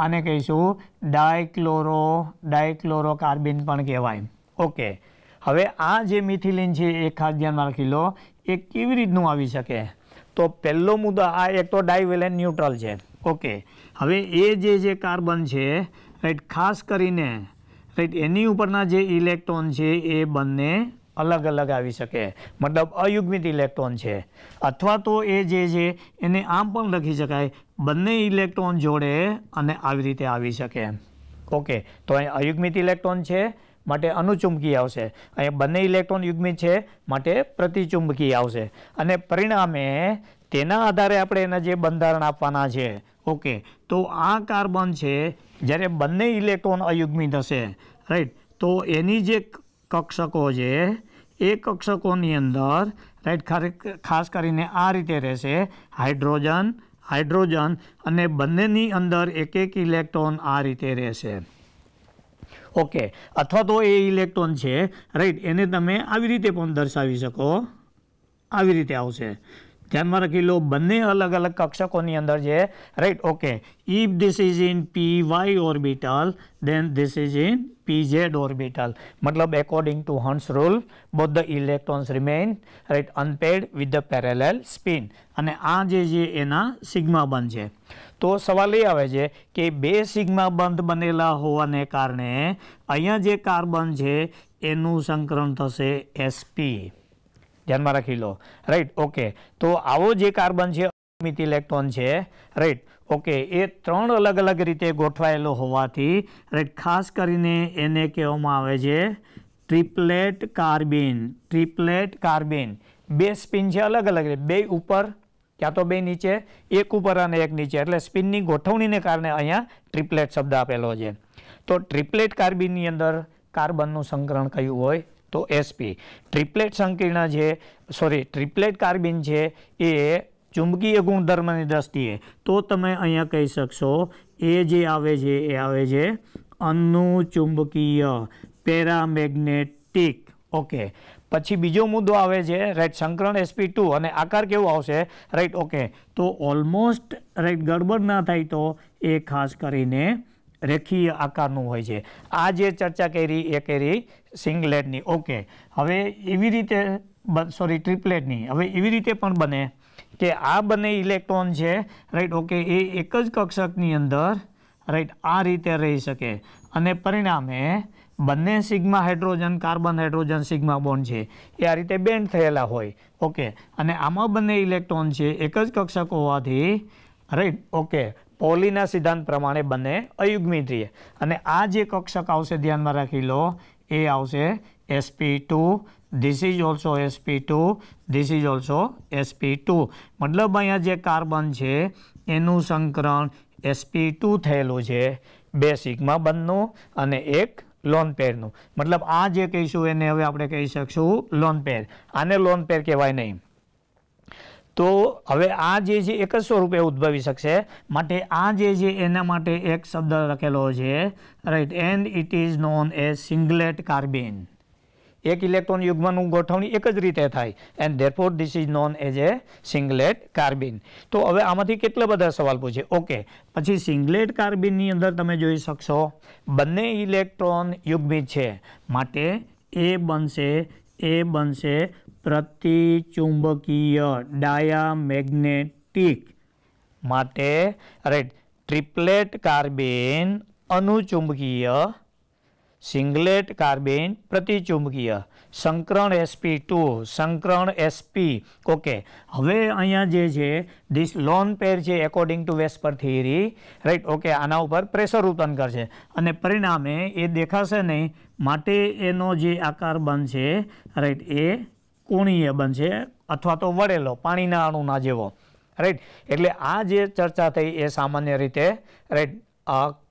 આને કહીશું ડાયક્લોરો ડાયક્લોરો કાર્બિન પણ કહેવાય ઓકે હવે આ જે મિથિલિન છે એ ખાસ ધ્યાનમાં રાખી લો એ કેવી રીતનું આવી શકે તો પહેલો મુદ્દો આ એક તો ડાયવેલેન ન્યુટ્રલ છે ઓકે હવે એ જે જે કાર્બન છે રાઈટ ખાસ કરીને રાઈટ એની ઉપરના જે ઇલેક્ટ્રોન છે એ બંને અલગ અલગ આવી શકે મતલબ અયુગ્મિત ઇલેક્ટ્રોન છે અથવા તો એ જે છે એને આમ પણ લખી શકાય બંને ઇલેક્ટ્રોન જોડે અને આવી રીતે આવી શકે ઓકે તો અહીં અયુગ્મિત ઇલેક્ટ્રોન છે માટે અનુચુંબકીય આવશે અહીંયા બંને ઇલેક્ટ્રોન યુગ્મિત છે માટે પ્રતિચુંબકીય આવશે અને પરિણામે તેના આધારે આપણે એના જે બંધારણ આપવાના છે ઓકે તો આ કાર્બન છે જ્યારે બંને ઇલેક્ટ્રોન અયુગ્મિત હશે રાઈટ તો એની જે કક્ષકો છે એ કક્ષકોની અંદર રાઈટ ખાસ કરીને આ રીતે રહેશે હાઇડ્રોજન હાઇડ્રોજન અને બંનેની અંદર એક એક ઇલેક્ટ્રોન આ રીતે રહેશે ઓકે અથવા તો એ ઇલેક્ટ્રોન છે રાઈટ એને તમે આવી રીતે પણ દર્શાવી શકો આવી રીતે આવશે ધ્યાનમાં રાખી લો બંને અલગ અલગ કક્ષકોની અંદર છે right okay if this is in P Y orbital then this is in pz orbital મતલબ according to Hund's rule both the electrons remain right unpaired with the parallel spin અને આ જે છે એના સિગ્મા બંધ છે તો સવાલ એ આવે છે કે બે સિગ્મા બંધ બનેલા હોવાને કારણે અહીંયા જે કાર્બન છે એનું સંકરણ થશે એસપી ધ્યાનમાં રાખી લો રાઈટ ઓકે તો આવો જે કાર્બન છે અમિત ઇલેક્ટ્રોન છે રાઈટ ઓકે એ ત્રણ અલગ અલગ રીતે ગોઠવાયેલો હોવાથી રાઈટ ખાસ કરીને એને કહેવામાં આવે છે ટ્રિપલેટ કાર્બિન ટ્રિપલેટ કાર્બિન બે સ્પિન છે અલગ અલગ બે ઉપર ક્યાં તો બે નીચે એક ઉપર અને એક નીચે એટલે સ્પિનની ગોઠવણીને કારણે અહીંયા ટ્રિપલેટ શબ્દ આપેલો છે તો ટ્રિપલેટ કાર્બિનની અંદર કાર્બનનું સંકરણ કયું હોય તો એસપી ટ્રિપ્લેટ સંકીર્ણ છે સોરી ટ્રિપ્લેટ કાર્બિન છે એ ચુંબકીય ગુણધર્મની દ્રષ્ટિએ તો તમે અહીંયા કહી શકશો એ જે આવે છે એ આવે છે અનુચુંબકીય પેરામેગ્નેટિક ઓકે પછી બીજો મુદ્દો આવે છે રાઈટ સંકરણ એસપી ટુ અને આકાર કેવો આવશે રાઈટ ઓકે તો ઓલમોસ્ટ રાઈટ ગડબડ ના થાય તો એ ખાસ કરીને રેખીય આકારનું હોય છે આ જે ચર્ચા કરી એ કરી સિંગલેટની ઓકે હવે એવી રીતે સોરી ટ્રિપલેટની હવે એવી રીતે પણ બને કે આ બંને ઇલેક્ટ્રોન છે રાઈટ ઓકે એ એક જ કક્ષકની અંદર રાઈટ આ રીતે રહી શકે અને પરિણામે બંને sigma hydrogen carbon hydrogen sigma bond છે એ આ રીતે બેન્ડ થયેલા હોય ઓકે અને આમાં બંને ઇલેક્ટ્રોન છે એક જ કક્ષક હોવાથી રાઈટ ઓકે પોલીના સિદ્ધાંત પ્રમાણે બને અયુગ્મિત્રીય અને આ જે કક્ષક આવશે ધ્યાનમાં રાખી લો એ આવશે SP two this is also SP two this is also SP two મતલબ અહીંયા જે કાર્બન છે એનું સંકરણ એસપી ટુ થયેલું છે બે સિગ્મા બંધનું અને એક લોન પેરનું મતલબ આ જે કહીશું એને હવે આપણે કહી શકશું લોન પેર આને લોન પેર કહેવાય નહીં તો હવે આ જે છે એક જ સ્વરૂપે ઉદ્ભવી શકશે માટે આ જે છે એના માટે એક શબ્દ લખેલો છે right and it is known a singlet carbene એક ઇલેક્ટ્રોન યુગ્મનું ગોઠવણી એક જ રીતે થાય and therefore this is known as a singlet carbene તો હવે આમાંથી કેટલા બધા સવાલ પૂછે ઓકે પછી સિંગલેટ કાર્બિનની અંદર તમે જોઈ શકશો બંને ઇલેક્ટ્રોન યુગ્મિત છે માટે એ બનશે એ બનશે પ્રતિચુંબકીય ડાયામેગ્નેટિક માટે રાઈટ ટ્રિપલેટ કાર્બેન અનુચુંબકીય સિંગલેટ કાર્બેન પ્રતિચુંબકીય સંકરણ એસપી ટુ સંકરણ એસપી ઓકે હવે અહીંયા જે છે ધીસ લોન પેર છે according to VSEPR theory right okay આના ઉપર પ્રેશર ઉત્પન્ન કરશે અને પરિણામે એ દેખાશે નહીં માટે એનો જે આકાર બનશે રાઈટ એ કોણીય બનશે અથવા તો વળેલો પાણીના અણુના જેવો રાઈટ એટલે આ જે ચર્ચા થઈ એ સામાન્ય રીતે રાઈટ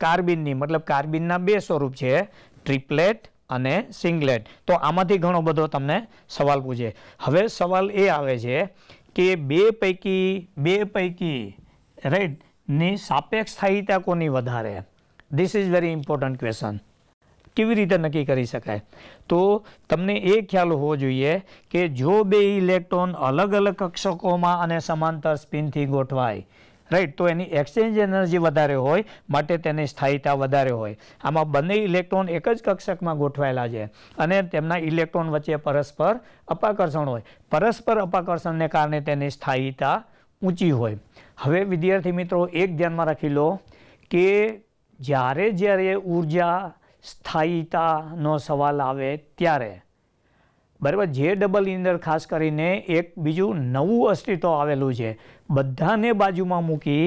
કાર્બિનની મતલબ કાર્બિનના બે સ્વરૂપ છે ટ્રિપલેટ અને સિંગલેટ તો આમાંથી ઘણો બધો તમને સવાલ પૂછે હવે સવાલ એ આવે છે કે બે પૈકી બે પૈકી રાઈટની સાપેક્ષ સ્થાયીતા કોની વધારે this is very important question કેવી રીતે નક્કી કરી શકાય તો તમને એ ખ્યાલ હોવો જોઈએ કે જો બે ઇલેક્ટ્રોન અલગ અલગ કક્ષકોમાં અને સમાંતર સ્પિનથી ગોઠવાય રાઈટ તો એની એક્સચેન્જ એનર્જી વધારે હોય માટે તેની સ્થાયીતા વધારે હોય આમાં બંને ઇલેક્ટ્રોન એક જ કક્ષકમાં ગોઠવાયેલા છે અને તેમના ઇલેક્ટ્રોન વચ્ચે પરસ્પર અપાકર્ષણ હોય પરસ્પર અપાકર્ષણને કારણે તેની સ્થાયીતા ઊંચી હોય હવે વિદ્યાર્થી મિત્રો એક ધ્યાનમાં રાખી લો કે જ્યારે જ્યારે ઉર્જા સ્થાયીતાનો સવાલ આવે ત્યારે બરાબર જે ડબલની અંદર ખાસ કરીને એક બીજું નવું અસ્તિત્વ આવેલું છે બધાને બાજુમાં મૂકી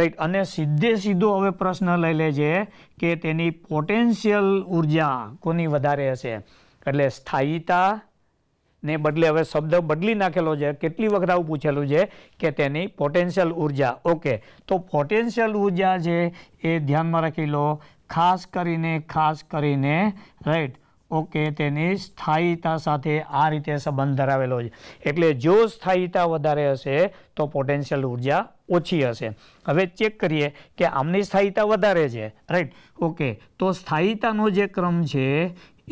રાઈટ અને સીધે સીધો હવે પ્રશ્ન લઈ લે છે કે તેની પોટેન્શિયલ ઉર્જા કોની વધારે હશે એટલે સ્થાયીતા ને બદલે હવે શબ્દ બદલી નાખેલો છે કેટલી વખત આવું પૂછેલું છે કે તેની પોટેન્શિયલ ઉર્જા ઓકે તો પોટેન્શિયલ ઉર્જા છે એ ધ્યાનમાં રાખી લો ખાસ કરીને ખાસ કરીને રાઈટ ઓકે તેની સ્થાયીતા સાથે આ રીતે સંબંધ ધરાવેલો છે એટલે જો સ્થાયીતા વધારે હશે તો પોટેન્શિયલ ઉર્જા ઓછી હશે હવે ચેક કરીએ કે આમની સ્થાયીતા વધારે છે રાઈટ ઓકે તો સ્થાયીતાનો જે ક્રમ છે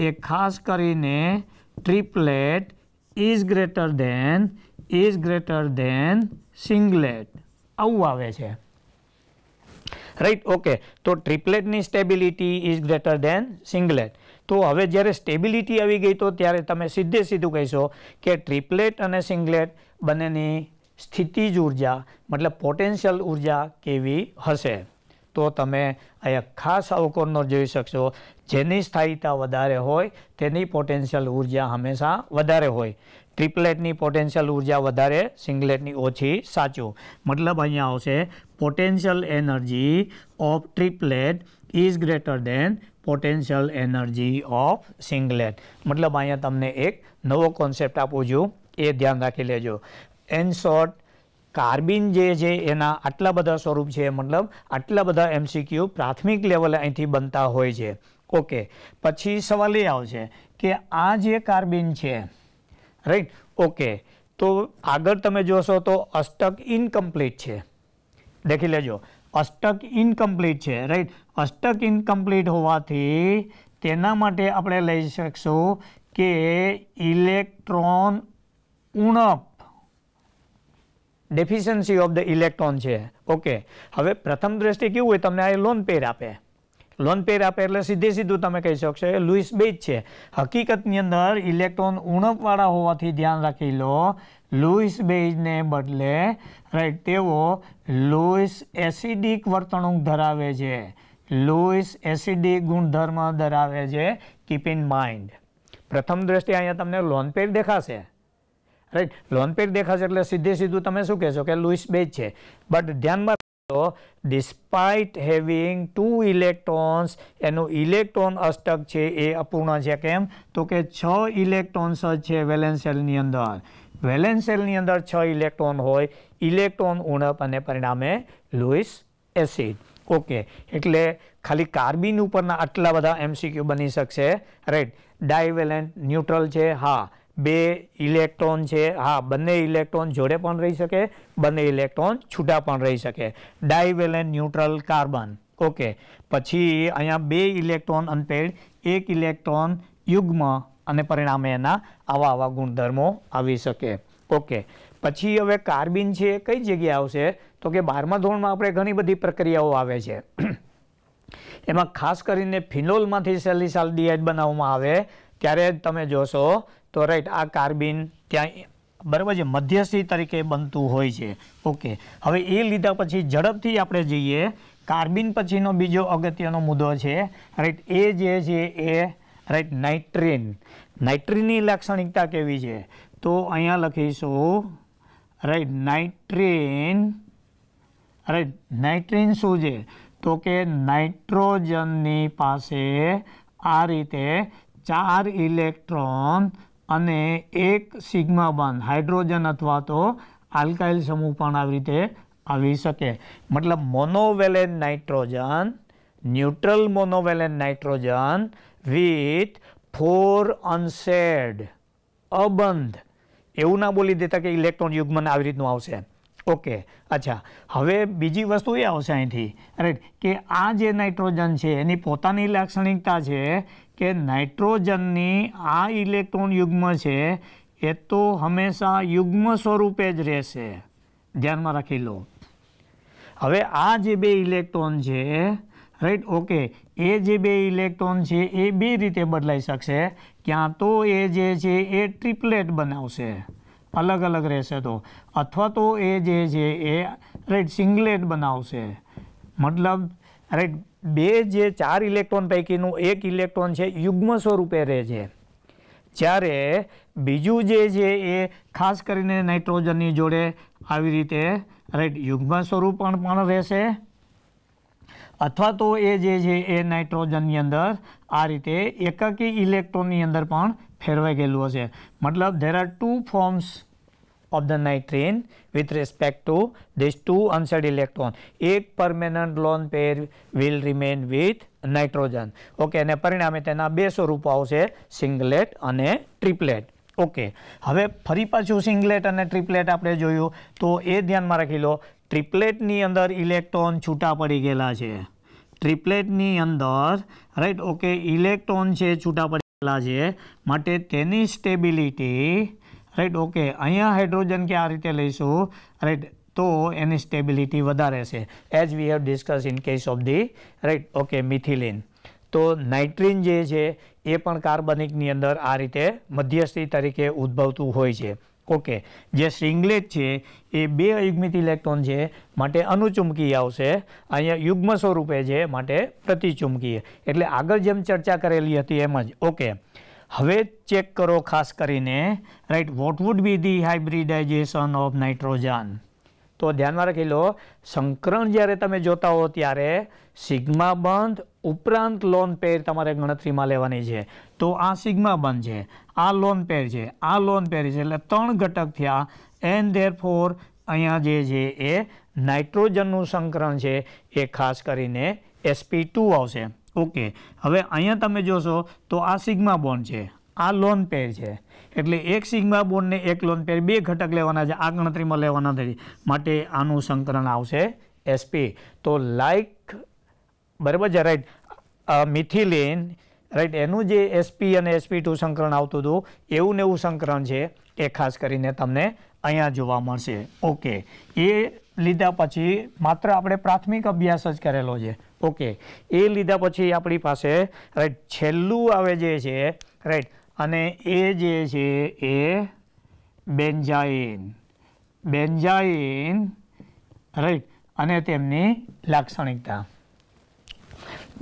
એ ખાસ કરીને triplet is greater than is greater than singlet આવું આવે છે રાઈટ ઓકે તો ટ્રિપલેટની stability is greater than singlet તો હવે જ્યારે સ્ટેબિલિટી આવી ગઈ તો ત્યારે તમે સીધે સીધું કહીશો કે ટ્રિપલેટ અને સિંગલેટ બંનેની સ્થિતિજ ઉર્જા મતલબ પોટેન્શિયલ ઉર્જા કેવી હશે તો તમે અહીંયા ખાસ અવકોર્નર જોઈ શકશો જેની સ્થાયીતા વધારે હોય તેની પોટેન્શિયલ ઉર્જા હંમેશા વધારે હોય ટ્રિપલેટની પોટેન્શિયલ ઉર્જા વધારે સિંગલેટની ઓછી સાચું મતલબ અહીંયા આવશે potential energy of triplet is greater than potential energy of singlet મતલબ અહીંયા તમને એક નવો કોન્સેપ્ટ આપું છું એ ધ્યાન રાખી લેજો એન શોર્ટ કાર્બિન જે છે એના આટલા બધા સ્વરૂપ છે મતલબ આટલા બધા એમસીક્યુ પ્રાથમિક લેવલે અહીંથી બનતા હોય છે ઓકે પછી સવાલ એ આવશે કે આ જે કાર્બિન છે રાઈટ ઓકે તો આગળ તમે જોશો તો અષ્ટક ઇનકમ્પ્લીટ છે દેખી લેજો અષ્ટક ઇનકમ્પ્લીટ છે રાઈટ અષ્ટક ઇનકમ્પ્લીટ હોવાથી તેના માટે આપણે લઈ શકશું કે ઇલેક્ટ્રોન ઉણપ ડેફિશિયન્સી ઓફ ધ ઇલેક્ટ્રોન છે ઓકે હવે પ્રથમ દ્રષ્ટિ કેવું હોય તમને આ લોન પેર આપે લોન પેર આપે એટલે સીધે સીધું તમે કહી શકશો એ લુઇસ બેજ છે હકીકતની અંદર ઇલેક્ટ્રોન ઉણપવાળા હોવાથી ધ્યાન રાખી લો લુઇસ બેઝને બદલે રાઈટ તેઓ લુઇસ એસિડિક વર્તણૂક ધરાવે છે લુઇસ એસિડિક ગુણધર્મ ધરાવે છે કીપ ઇન માઇન્ડ પ્રથમ દ્રષ્ટિએ અહીંયા તમને લોન પેર દેખાશે રાઈટ લોન પેર દેખાશે એટલે સીધે સીધું તમે શું કહેશો કે લુઇસ બેજ છે બટ ધ્યાનમાં તો ડિસ્પાઇટ હેવિંગ ટુ ઇલેક્ટ્રોન્સ એનું ઇલેક્ટ્રોન અષ્ટક છે એ અપૂર્ણ છે કેમ તો કે છ ઇલેક્ટ્રોન્સ જ છે વેલેન્સ અંદર વેલેન્સ અંદર છ ઇલેક્ટ્રોન હોય ઇલેક્ટ્રોન ઉણપ અને પરિણામે લુઇસ એસિડ ઓકે એટલે ખાલી કાર્બિન ઉપરના આટલા બધા એમસીક્યુ બની શકશે રાઈટ ડાયવેલેન્ટ ન્યુટ્રલ છે હા બે ઇલેક્ટ્રોન છે હા બંને ઇલેક્ટ્રોન જોડે પણ રહી શકે બંને ઇલેક્ટ્રોન છૂટા પણ રહી શકે ડાયવેલેન્ટ ન્યુટ્રલ કાર્બન ઓકે પછી અહીંયા બે ઇલેક્ટ્રોન અનપેડ એક ઇલેક્ટ્રોન યુગ્મ અને પરિણામે એના આવા આવા ગુણધર્મો આવી શકે ઓકે પછી હવે કાર્બિન છે એ કઈ જગ્યાએ આવશે તો કે બારમા ધોરણમાં આપણે ઘણી બધી પ્રક્રિયાઓ આવે છે એમાં ખાસ કરીને ફિનોલમાંથી ડીઆઈડ બનાવવામાં આવે ત્યારે તમે જોશો તો રાઈટ આ કાર્બિન ત્યાં બરાબર છે મધ્યસ્થી તરીકે બનતું હોય છે ઓકે હવે એ લીધા પછી ઝડપથી આપણે જઈએ કાર્બિન પછીનો બીજો અગત્યનો મુદ્દો છે રાઈટ એ જે છે એ રાઈટ નાઇટ્રીન નાઇટ્રીનની લાક્ષણિકતા કેવી છે તો અહીંયા લખીશું રાઈટ નાઇટ્રીન રાઈટ નાઇટ્રીન શું છે તો કે નાઇટ્રોજનની પાસે આ રીતે ચાર ઇલેક્ટ્રોન અને એક સિગ્મા બંધ હાઇડ્રોજન અથવા તો આલ્કાઇલ સમૂહ પણ આવી રીતે આવી શકે મતલબ monovalent nitrogen neutral monovalent nitrogen with four unshared અબંધ એવું ના બોલી દેતા કે ઇલેક્ટ્રોન યુગ્મન આવી રીતનું આવશે ઓકે અચ્છા હવે બીજી વસ્તુ એ આવશે અહીંથી રાઈટ કે આ જે નાઇટ્રોજન છે એની પોતાની લાક્ષણિકતા છે કે નાઇટ્રોજનની આ ઇલેક્ટ્રોન યુગ્મ છે એ તો હંમેશા યુગ્મ સ્વરૂપે જ રહેશે ધ્યાનમાં રાખી લો હવે આ જે બે ઇલેક્ટ્રોન છે રાઈટ ઓકે એ જે બે ઇલેક્ટ્રોન છે એ બે રીતે બદલાઈ શકશે ક્યાં તો એ જે છે એ ટ્રિપલેટ બનાવશે અલગ અલગ રહેશે તો અથવા તો એ જે છે એ રાઈટ સિંગલેટ બનાવશે મતલબ રાઈટ બે જે ચાર ઇલેક્ટ્રોન પૈકીનું એક ઇલેક્ટ્રોન છે યુગ્મ સ્વરૂપે રહે છે જ્યારે બીજું જે છે એ ખાસ કરીને નાઇટ્રોજનની જોડે આવી રીતે રાઈટ યુગ્મ સ્વરૂપ પણ રહેશે અથવા તો એ જે છે એ નાઇટ્રોજનની અંદર આ રીતે એકકી ઇલેક્ટ્રોનની અંદર પણ ફેરવાઈ ગયેલું હશે મતલબ there are two forms of the nitrene with respect to this two unshared electron એક permanent lone pair will remain with nitrogen okay અને પરિણામે તેના બે સ્વરૂપો આવશે સિંગલેટ અને ટ્રિપલેટ ઓકે હવે ફરી પાછું સિંગલેટ અને ટ્રિપલેટ આપણે જોયું તો એ ધ્યાનમાં રાખી લો ટ્રિપ્લેટની અંદર ઇલેક્ટ્રોન છૂટા પડી ગયેલા છે ટ્રિપ્લેટની અંદર રાઈટ ઓકે ઇલેક્ટ્રોન છે છૂટા પડી ગયેલા છે માટે તેની સ્ટેબિલિટી રાઈટ ઓકે અહીંયા હાઇડ્રોજન કે આ રીતે લઈશું રાઈટ તો એની સ્ટેબિલિટી વધારે છે as we have discuss in case of the right okay methylene તો નાઇટ્રિન જે છે એ પણ કાર્બનિકની અંદર આ રીતે મધ્યસ્થી તરીકે ઉદ્ભવતું હોય છે ઓકે જે શ્રીંગલેટ છે એ બે યુગ્મિત ઇલેક્ટ્રોન છે માટે અનુચુંબકીય આવશે અહીંયા યુગ્મ સ્વરૂપે છે માટે પ્રતિચુંબકીય એટલે આગળ જેમ ચર્ચા કરેલી હતી એમ જ ઓકે હવે ચેક કરો ખાસ કરીને right what would be the hybridization of nitrogen તો ધ્યાનમાં રાખી લો સંકરણ જ્યારે તમે જોતા હો ત્યારે સિગ્મા બંધ ઉપરાંત લોન પેર તમારે ગણતરીમાં લેવાની છે તો આ સિગ્મા બંધ છે આ લોન પેર છે આ લોન પેર છે એટલે ત્રણ ઘટક થયા એન ધેર ફોર અહીંયા જે છે એ નાઇટ્રોજનનું સંકરણ છે એ ખાસ કરીને એસપી આવશે ઓકે હવે અહીંયા તમે જોશો તો આ સિગ્મા બોન્ડ છે આ લોન પેર છે એટલે એક સિગ્મા બોનને એક લોન પેર બે ઘટક લેવાના છે આ ગણતરીમાં લેવાના નથી માટે આનું સંકલન આવશે એસપી તો લાઇક બરાબર છે રાઈટ મિથિલેન રાઈટ એનું જે એસપી અને એસપી ટુ સંકલન આવતું હતું એવું ને એવું સંકલન છે એ ખાસ કરીને તમને અહીંયા જોવા મળશે ઓકે એ લીધા પછી માત્ર આપણે પ્રાથમિક અભ્યાસ જ કરેલો છે ઓકે એ લીધા પછી આપણી પાસે રાઈટ છેલ્લું આવે જે છે રાઈટ અને એ જે છે એ બેન્ઝાઇન બેન્ઝાઇન રાઈટ અને તેમની લાક્ષણિકતા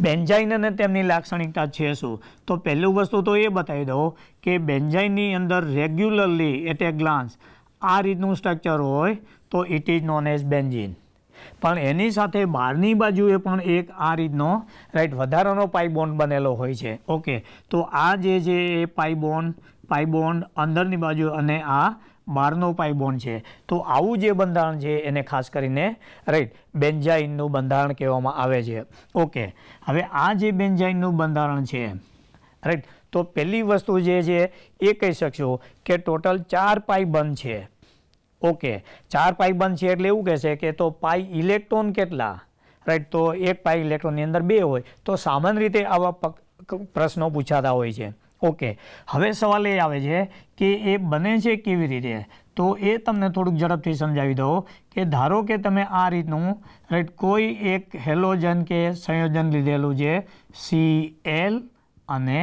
બેન્ઝાઇન અને તેમની લાક્ષણિકતા છે શું તો પહેલું વસ્તુ તો એ બતાવી દો કે બેન્ઝાઇનની અંદર રેગ્યુલરલી એટ એ ગ્લાન્સ આ રીતનું સ્ટ્રક્ચર હોય તો it is known as benzene પણ એની સાથે બહારની બાજુએ પણ એક આ રીતનો રાઈટ વધારાનો પાઇબોન્ડ બનેલો હોય છે ઓકે તો આ જે છે એ પાઇબોન્ડ પાઇબોન્ડ અંદરની બાજુ અને આ બહારનો પાઇબોન્ડ છે તો આવું જે બંધારણ છે એને ખાસ કરીને રાઈટ બેન્જાઇનનું બંધારણ કહેવામાં આવે છે ઓકે હવે આ જે બેન્જાઇનનું બંધારણ છે રાઈટ તો પહેલી વસ્તુ જે છે એ કહી શકશો કે ટોટલ ચાર પાઇ બંધ છે ઓકે ચાર પાઈ બંધ છે એટલે એવું કહેશે કે તો પાઈ ઇલેક્ટ્રોન કેટલા રાઈટ તો એક પાઈ ઇલેક્ટ્રોનની અંદર બે હોય તો સામાન્ય રીતે આવા પ્રશ્નો પૂછાતા હોય છે ઓકે હવે સવાલ એ આવે છે કે એ બને છે કેવી રીતે તો એ તમને થોડુંક ઝડપથી સમજાવી દઉં કે ધારો કે તમે આ રીતનું રાઈટ કોઈ એક હેલોજન કે સંયોજન લીધેલું છે સી એલ અને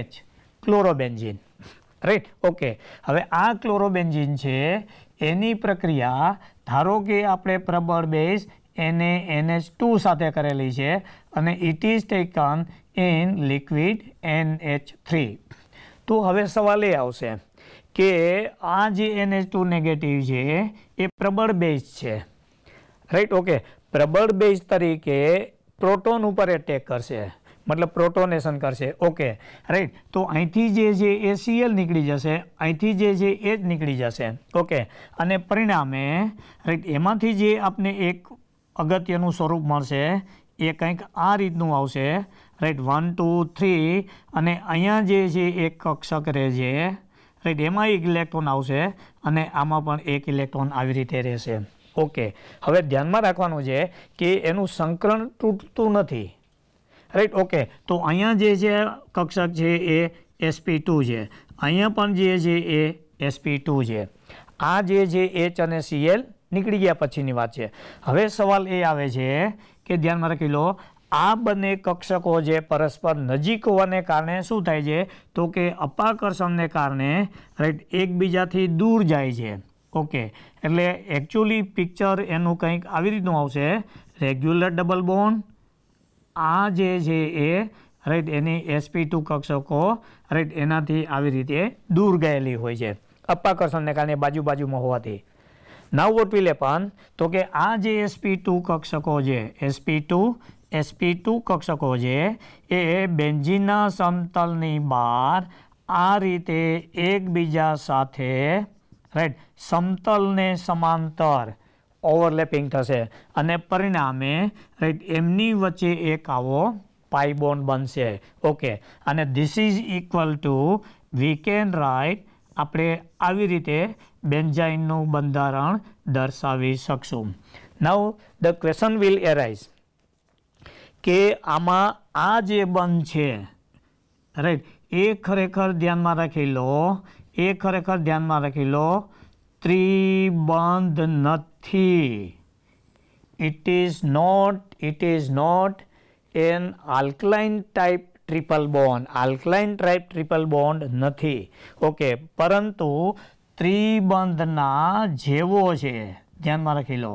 એચ ક્લોરોબેન્ઝિન રાઈટ ઓકે હવે આ ક્લોરોબેન્ઝીન છે એની પ્રક્રિયા ધારો કે આપણે પ્રબળ બેઝ એને એનએચ ટુ સાથે કરેલી છે અને it is taken in liquid NH three તો હવે સવાલ એ આવશે કે આ જે એનએચ ટુ નેગેટિવ છે એ પ્રબળ બેઝ છે રાઈટ ઓકે પ્રબળ બેઝ તરીકે પ્રોટોન ઉપર એટેક કરશે મતલબ પ્રોટોનેશન કરશે ઓકે રાઈટ તો અહીંથી જે જે એ સીએલ નીકળી જશે અહીંથી જે છે એ જ નીકળી જશે ઓકે અને પરિણામે રાઈટ એમાંથી જે આપને એક અગત્યનું સ્વરૂપ મળશે એ કંઈક આ રીતનું આવશે રાઈટ વન ટુ થ્રી અને અહીંયા જે છે એક કક્ષક રહે છે રાઈટ એમાં એક ઇલેક્ટ્રોન આવશે અને આમાં પણ એક ઇલેક્ટ્રોન આવી રીતે રહેશે ઓકે હવે ધ્યાનમાં રાખવાનું છે કે એનું સંકલન તૂટતું નથી રાઈટ ઓકે તો અહીંયા જે છે કક્ષક છે એ એસપી ટુ છે અહીંયા પણ જે છે એ એસપી ટુ છે આ જે છે એચ અને સીએલ નીકળી ગયા પછીની વાત છે હવે સવાલ એ આવે છે કે ધ્યાનમાં રાખી લો આ બંને કક્ષકો જે પરસ્પર નજીક હોવાને કારણે શું થાય છે તો કે અપાકર્ષણને કારણે રાઈટ એકબીજાથી દૂર જાય છે ઓકે એટલે એકચ્યુઅલી પિક્ચર એનું કંઈક આવી રીતનું આવશે રેગ્યુલર ડબલ બોન્ડ આ જે છે એ રાઈટ એની એસપી ટુ કક્ષકો રાઈટ એનાથી આવી રીતે દૂર ગયેલી હોય છે અપાકર્ષણને કારણે બાજુ બાજુમાં હોવાથી નાવ વોટ વિલ એપન તો કે આ જે એસપી ટુ કક્ષકો છે એસપી ટુ એસપી ટુ કક્ષકો છે એ બેન્જીનના સમતલની બહાર આ રીતે એકબીજા સાથે રાઈટ સમતલને સમાંતર ઓવરલેપિંગ થશે અને પરિણામે રાઈટ એમની વચ્ચે એક આવો પાઇબોન બનશે ઓકે અને this is equal to we can right આપણે આવી રીતે બેન્ઝાઇનનું બંધારણ દર્શાવી શકશું નવ ધ ક્વેશન વિલ એરાઇઝ કે આમાં આ જે બંધ છે રાઈટ એ ખરેખર ધ્યાનમાં રાખી લો એ ખરેખર ધ્યાનમાં રાખી લો ત્રિબંધ નથી થી it is not it is not an alkaline type triple bond alkaline type triple bond નથી ઓકે પરંતુ ત્રિબંધના જેવો છે ધ્યાનમાં રાખી લો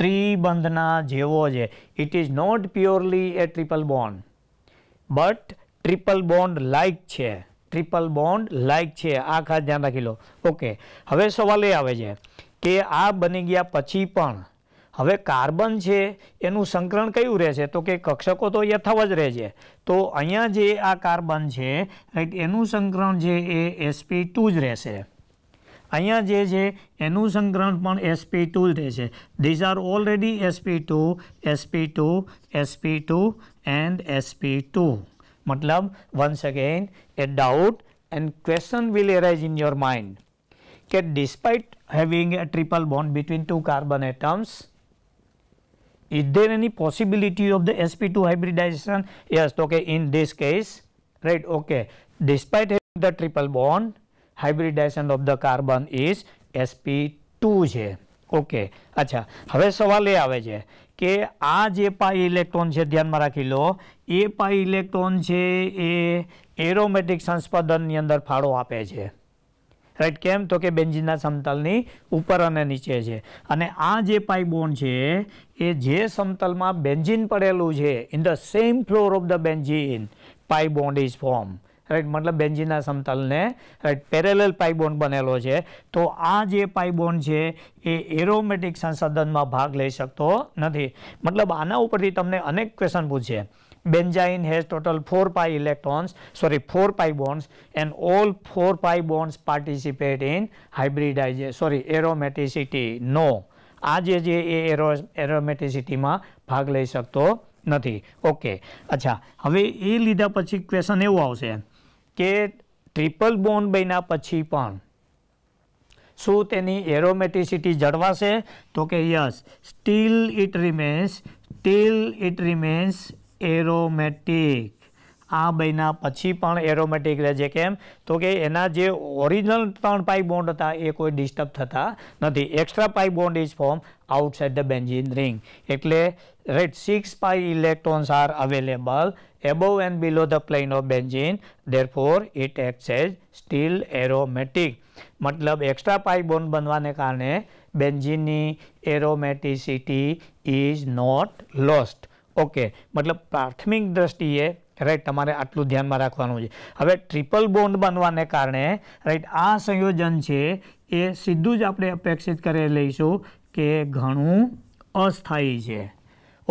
ત્રિબંધના જેવો છે it is not purely a triple bond but triple bond like છે ટ્રિપલ બોન્ડ લાઇક છે આ ખાસ ધ્યાન રાખી લો ઓકે હવે સવાલ એ આવે છે કે આ બની ગયા પછી પણ હવે કાર્બન છે એનું સંકરણ કયું રહેશે તો કે કક્ષકો તો યથાવ જ રહે તો અહીંયા જે આ કાર્બન છે રાઈટ એનું સંકરણ છે એ એસપી ટુ જ રહેશે અહીંયા જે છે એનું સંકરણ પણ એસપી ટુ જ રહેશે these are already SP two SP two SP two and SP two મતલબ once again a doubt and question will arise in your mind કે despite having a triple bond between two carbon atoms is there any possibility of the sp2 hybridization yes okay in this case right okay despite having the triple bond hybridization of the carbon is sp2 છે okay અચ્છા હવે સવાલ એ આવે છે કે આ જે પાઈ electron છે ધ્યાનમાં રાખી લો એ પાઈ ઇલેક્ટ્રોન છે એ એરોમેટિક સંસ્પદનની અંદર ફાળો આપે છે રાઈટ કેમ તો કે બેન્ઝિનના સમતલની ઉપર અને નીચે છે અને આ જે પાઇબોન છે એ જે સમતલમાં બેન્ઝિન પડેલું છે in the same floor of the benzene bond is form right મતલબ બેન્ઝિનના સમતલને રાઈટ પેરેલલ પાઇબોન બનેલો છે તો આ જે પાઇબોન છે એ એરોમેટિક સંસાધનમાં ભાગ લઈ શકતો નથી મતલબ આના ઉપરથી તમને અનેક ક્વેશ્ચન પૂછશે Benzene has total 4 pi electrons, sorry 4 pi bonds and all 4 pi bonds participate in hybridization, sorry aromaticity, no. આ જે જે એ એરો એરોમેટિસિટીમાં ભાગ લઈ શકતો નથી ઓકે અચ્છા હવે એ લીધા પછી ક્વેશ્ચન એવું આવશે કે ટ્રિપલ બોન્ડ બન્યા પછી પણ શું તેની એરોમેટિસિટી જળવાશે તો કે yes still it remains still it remains aromatic આ બન્યા પછી પણ એરોમેટિક રહે છે કેમ તો કે એના જે ઓરિજિનલ ત્રણ પાઇપ બોન્ડ હતા એ કોઈ ડિસ્ટર્બ થતા નથી extra pi bond is form outside the benzene ring એટલે રેટ six pi electrons are available above and below the plane of benzene therefore it acts as still aromatic મતલબ extra pi bond બનવાને કારણે બેન્ઝિનની aromaticity is not lost okay મતલબ પ્રાથમિક દ્રષ્ટિએ right તમારે આટલું ધ્યાનમાં રાખવાનું છે હવે ટ્રિપલ બોન્ડ બનવાને કારણે રાઈટ આ સંયોજન છે એ સીધું જ આપણે અપેક્ષિત કરી લઈશું કે ઘણું અસ્થાયી છે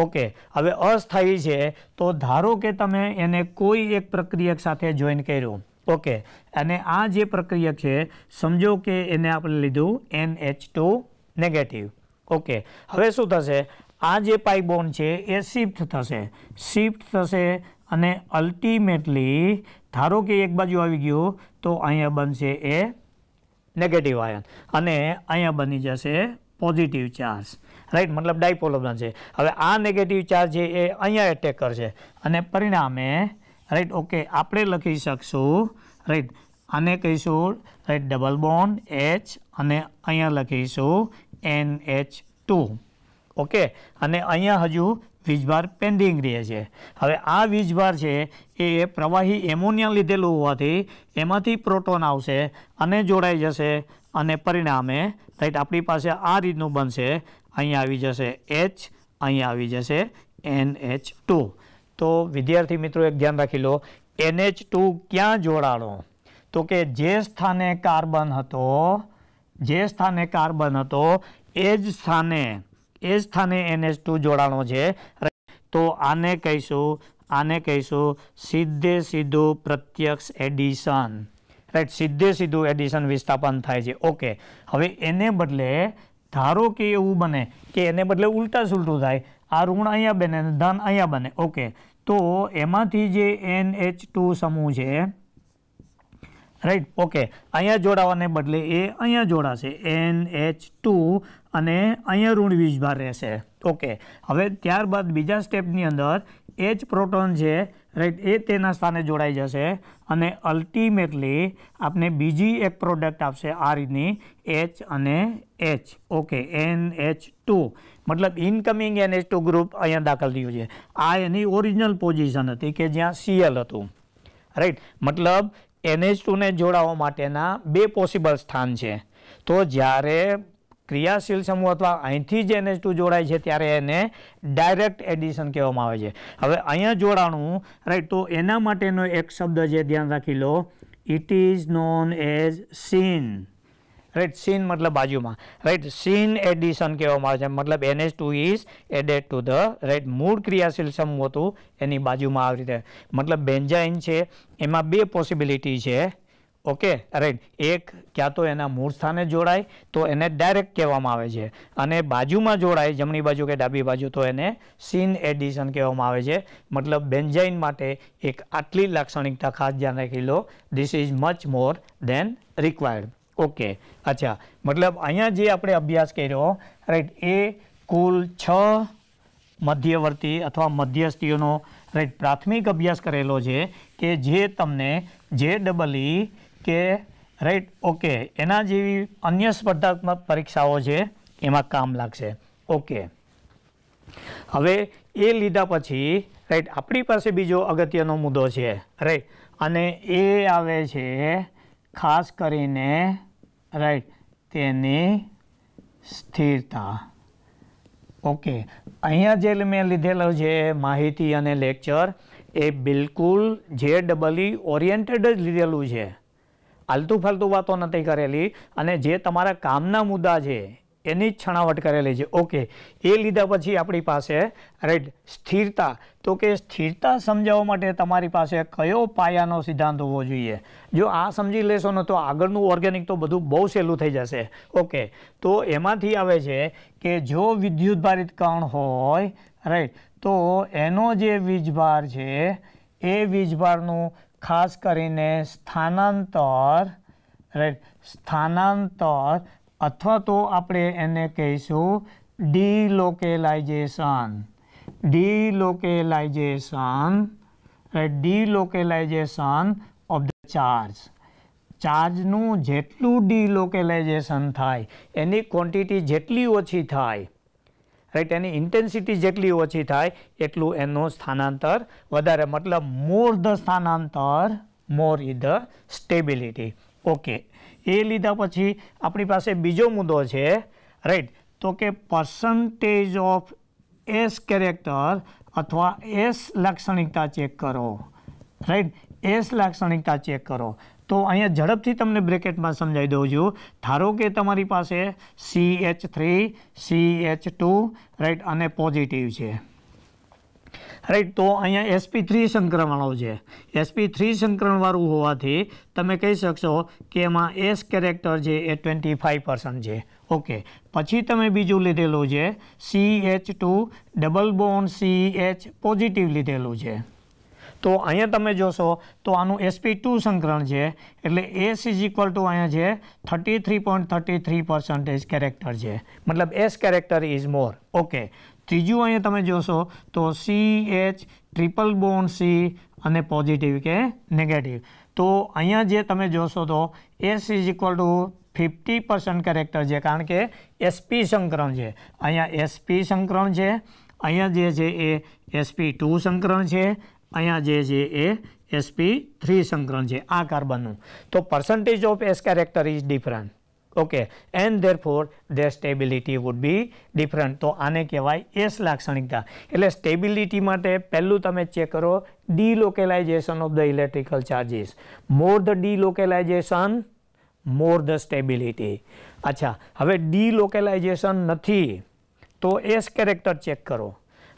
ઓકે હવે અસ્થાયી છે તો ધારો કે તમે એને કોઈ એક પ્રક્રિયક સાથે જોઈન કર્યું ઓકે અને આ જે પ્રક્રિયક છે સમજો કે એને આપણે લીધું એન નેગેટિવ ઓકે હવે શું થશે આ જે બોન્ડ છે એ શિફ્ટ થશે શિફ્ટ થશે અને અલ્ટિમેટલી ધારો કે એક બાજુ આવી ગયું તો અહીંયા બનશે એ નેગેટિવ આયન અને અહીંયા બની જશે પોઝિટિવ ચાર્જ રાઈટ મતલબ ડાયપોલ બનશે હવે આ નેગેટિવ ચાર્જ છે એ અહીંયા એટેક કરશે અને પરિણામે રાઈટ ઓકે આપણે લખી શકશું રાઈટ આને કહીશું રાઈટ ડબલ બોન્ડ એચ અને અહીંયા લખીશું એન એચ ટુ ઓકે અને અહીંયા હજુ વીજભાર પેન્ડિંગ રહે છે હવે આ વીજભાર છે એ પ્રવાહી એમોનિયા લીધેલું હોવાથી એમાંથી પ્રોટોન આવશે અને જોડાઈ જશે અને પરિણામે રાઈટ આપણી પાસે આ રીતનું બનશે અહીંયા આવી જશે એચ અહીંયા આવી જશે એન એચ ટુ તો વિદ્યાર્થી મિત્રો એક ધ્યાન રાખી લો એન એચ ટુ ક્યાં જોડાડો તો કે જે સ્થાને કાર્બન હતો જે સ્થાને કાર્બન હતો એ જ સ્થાને એ સ્થાને એનએચ ટુ જોડાણો છે તો આને કહીશું આને કહીશું સીધે સીધું પ્રત્યક્ષ એડિશન રાઈટ સીધે સીધું એડિશન વિસ્થાપન થાય છે ઓકે હવે એને બદલે ધારો કે એવું બને કે એને બદલે ઉલટા સુલટું થાય આ ઋણ અહીંયા બને ધન અહીંયા બને ઓકે તો એમાંથી જે એન એચ ટુ સમૂહ છે રાઈટ ઓકે અહીંયા જોડાવાને બદલે એ અહીંયા જોડાશે એન એચ ટુ અને અહીંયા ઋણ વીજભાર રહેશે ઓકે હવે ત્યારબાદ બીજા સ્ટેપની અંદર એચ પ્રોટોન છે રાઈટ એ તેના સ્થાને જોડાઈ જશે અને અલ્ટિમેટલી આપને બીજી એક પ્રોડક્ટ આપશે આ રીતની એચ અને H okay N H two મતલબ incoming N H two group અહીંયા દાખલ થયું છે આ એની ઓરિજિનલ પોઝિશન હતી કે જ્યાં સીએલ હતું રાઈટ મતલબ એનએચ ટુને જોડાવા માટેના બે પોસિબલ સ્થાન છે તો જ્યારે ક્રિયાશીલ સમૂહ અથવા અહીંથી જ એનએચ ટુ જોડાય છે ત્યારે એને ડાયરેક્ટ એડિશન કહેવામાં આવે છે હવે અહીંયા જોડાણું રાઈટ તો એના માટેનો એક શબ્દ છે ધ્યાન રાખી લો it is known as cine right cine મતલબ બાજુમાં રાઈટ સીન એડિશન કહેવામાં આવે છે મતલબ NH two is added to the right મૂળ ક્રિયાશીલ સમૂહ હતું એની બાજુમાં આવી રીતે મતલબ બેન્જાઇન છે એમાં બે પોસિબિલિટી છે ઓકે રાઈટ એક ક્યાં તો એના મૂળ સ્થાને જોડાય તો એને ડાયરેક્ટ કહેવામાં આવે છે અને બાજુમાં જોડાય જમણી બાજુ કે ડાબી બાજુ તો એને સીન એડિશન કહેવામાં આવે છે મતલબ બેન્જાઇન માટે એક આટલી લાક્ષણિકતા ખાસ ધ્યાન રાખી લો this is much more than required okay અચ્છા મતલબ અહીંયા જે આપણે અભ્યાસ કર્યો રાઈટ એ કુલ છ મધ્યવર્તી અથવા મધ્યસ્થીઓનો રાઈટ પ્રાથમિક અભ્યાસ કરેલો છે કે જે તમને જે ડબલ ઈ e કે રાઈટ ઓકે એના જેવી અન્ય સ્પર્ધાત્મક પરીક્ષાઓ છે એમાં કામ લાગશે ઓકે હવે એ લીધા પછી રાઈટ આપણી પાસે બીજો અગત્યનો મુદ્દો છે રાઈટ અને એ આવે છે ખાસ કરીને રાઈટ તેની સ્થિરતા ઓકે અહીંયા જે મેં લીધેલો છે માહિતી અને લેક્ચર એ બિલકુલ જે ડબલી ઓરિએન્ટેડ જ લીધેલું છે આલતું ફાલતું વાતો નથી કરેલી અને જે તમારા કામના મુદ્દા છે એની જ છણાવટ કરેલી છે ઓકે એ લીધા પછી આપણી પાસે રાઈટ સ્થિરતા તો કે સ્થિરતા સમજાવવા માટે તમારી પાસે કયો પાયાનો સિદ્ધાંત હોવો જોઈએ જો આ સમજી લેશો ને તો આગળનું ઓર્ગેનિક તો બધું બહુ સહેલું થઈ જશે ઓકે તો એમાંથી આવે છે કે જો વિદ્યુતભારિત કણ હોય રાઈટ તો એનો જે વીજભાર છે એ વીજભારનું ખાસ કરીને સ્થાનાંતર રાઈટ સ્થાનાંતર અથવા તો આપણે એને કહીશું delocalization delocalization right delocalization of the charge ચાર્જનું જેટલું ડીલોકેલાઇઝેશન થાય એની ક્વોન્ટિટી જેટલી ઓછી થાય રાઈટ એની ઇન્ટેન્સિટી જેટલી ઓછી થાય એટલું એનું સ્થાનાંતર વધારે મતલબ મોર ધ સ્થાનાંતર મોર ઇ ધ સ્ટેબિલિટી ઓકે એ લીધા પછી આપણી પાસે બીજો મુદ્દો છે રાઈટ તો કે પર્સન્ટેજ ઓફ એસ કેરેક્ટર અથવા એસ લાક્ષણિકતા ચેક કરો રાઈટ એસ લાક્ષણિકતા ચેક કરો તો અહીંયા ઝડપથી તમને બ્રેકેટમાં સમજાવી દઉં છું ધારો કે તમારી પાસે C H three C H two right અને પોઝિટિવ છે રાઈટ તો અહીંયા એસપી થ્રી સંક્રમણો છે એસપી થ્રી સંક્રમણવાળું હોવાથી તમે કહી શકશો કે એમાં એસ કેરેક્ટર છે એ ટ્વેન્ટી ફાઇવ છે ઓકે પછી તમે બીજું લીધેલું છે C H two double bond C H positive લીધેલું છે તો અહીંયા તમે જોશો તો આનું એસપી ટુ સંકરણ છે એટલે એસ ઇઝ ઇક્વલ ટુ અહીંયા છે thirty three point thirty three percentage character છે મતલબ S character is more okay ત્રીજું અહીંયા તમે જોશો તો C H triple bond C અને પોઝિટિવ કે નેગેટિવ તો અહીંયા જે તમે જોશો તો S is equal to fifty percent character છે કારણ કે એસપી સંકરણ છે અહીંયા એસપી સંકરણ છે અહીંયા જે છે એ એસપી ટુ સંકરણ છે અહીંયા જે છે એ એસપી થ્રી સંકરણ છે આ કાર્બનનું તો percentage of S character is different okay and for their stability would be different તો આને કહેવાય એસ લાક્ષણિકતા એટલે સ્ટેબિલિટી માટે પહેલું તમે ચેક કરો delocalization of the electrical charges more the delocalization more the stability અચ્છા હવે ડીલોકેલાઇઝેશન નથી તો એસ કેરેક્ટર ચેક કરો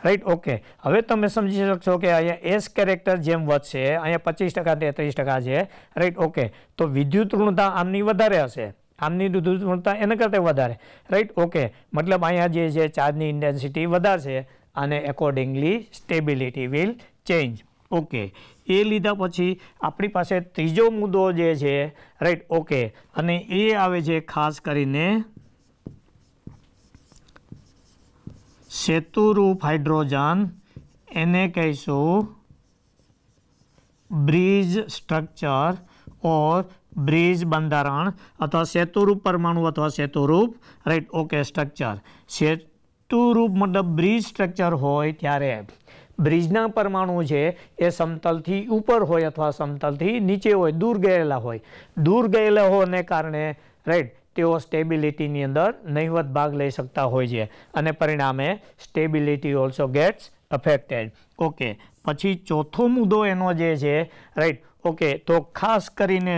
રાઈટ ઓકે હવે તમે સમજી શકશો કે અહીંયા એસ કેરેક્ટર જેમ વધશે અહીંયા પચીસ ટકા તેત્રીસ ટકા છે રાઈટ ઓકે તો વિદ્યુત ઋણતા આમની વધારે હશે આમની ધૂળતા એના કરતાં વધારે રાઈટ ઓકે મતલબ અહીંયા જે છે ચાર્જની ઇન્ટેન્સિટી વધારશે અને accordingly stability will change okay એ લીધા પછી આપણી પાસે ત્રીજો મુદ્દો જે છે રાઈટ ઓકે અને એ આવે છે ખાસ કરીને સેતુરૂપ હાઇડ્રોજન એને કહીશું બ્રિજ સ્ટ્રક્ચર ઓર બ્રિજ બંધારણ અથવા સેતુરૂપ પરમાણુ અથવા સેતુરૂપ રાઈટ ઓકે સ્ટ્રક્ચર સેતુરૂપ મતલબ બ્રિજ સ્ટ્રક્ચર હોય ત્યારે બ્રિજના પરમાણુ છે એ સમતલથી ઉપર હોય અથવા સમતલથી નીચે હોય દૂર ગયેલા હોય દૂર ગયેલા હોવાને કારણે રાઈટ તેઓ સ્ટેબિલિટીની અંદર નહિવત ભાગ લઈ શકતા હોય છે અને પરિણામે stability also gets affected okay પછી ચોથો મુદ્દો એનો જે છે રાઈટ ઓકે તો ખાસ કરીને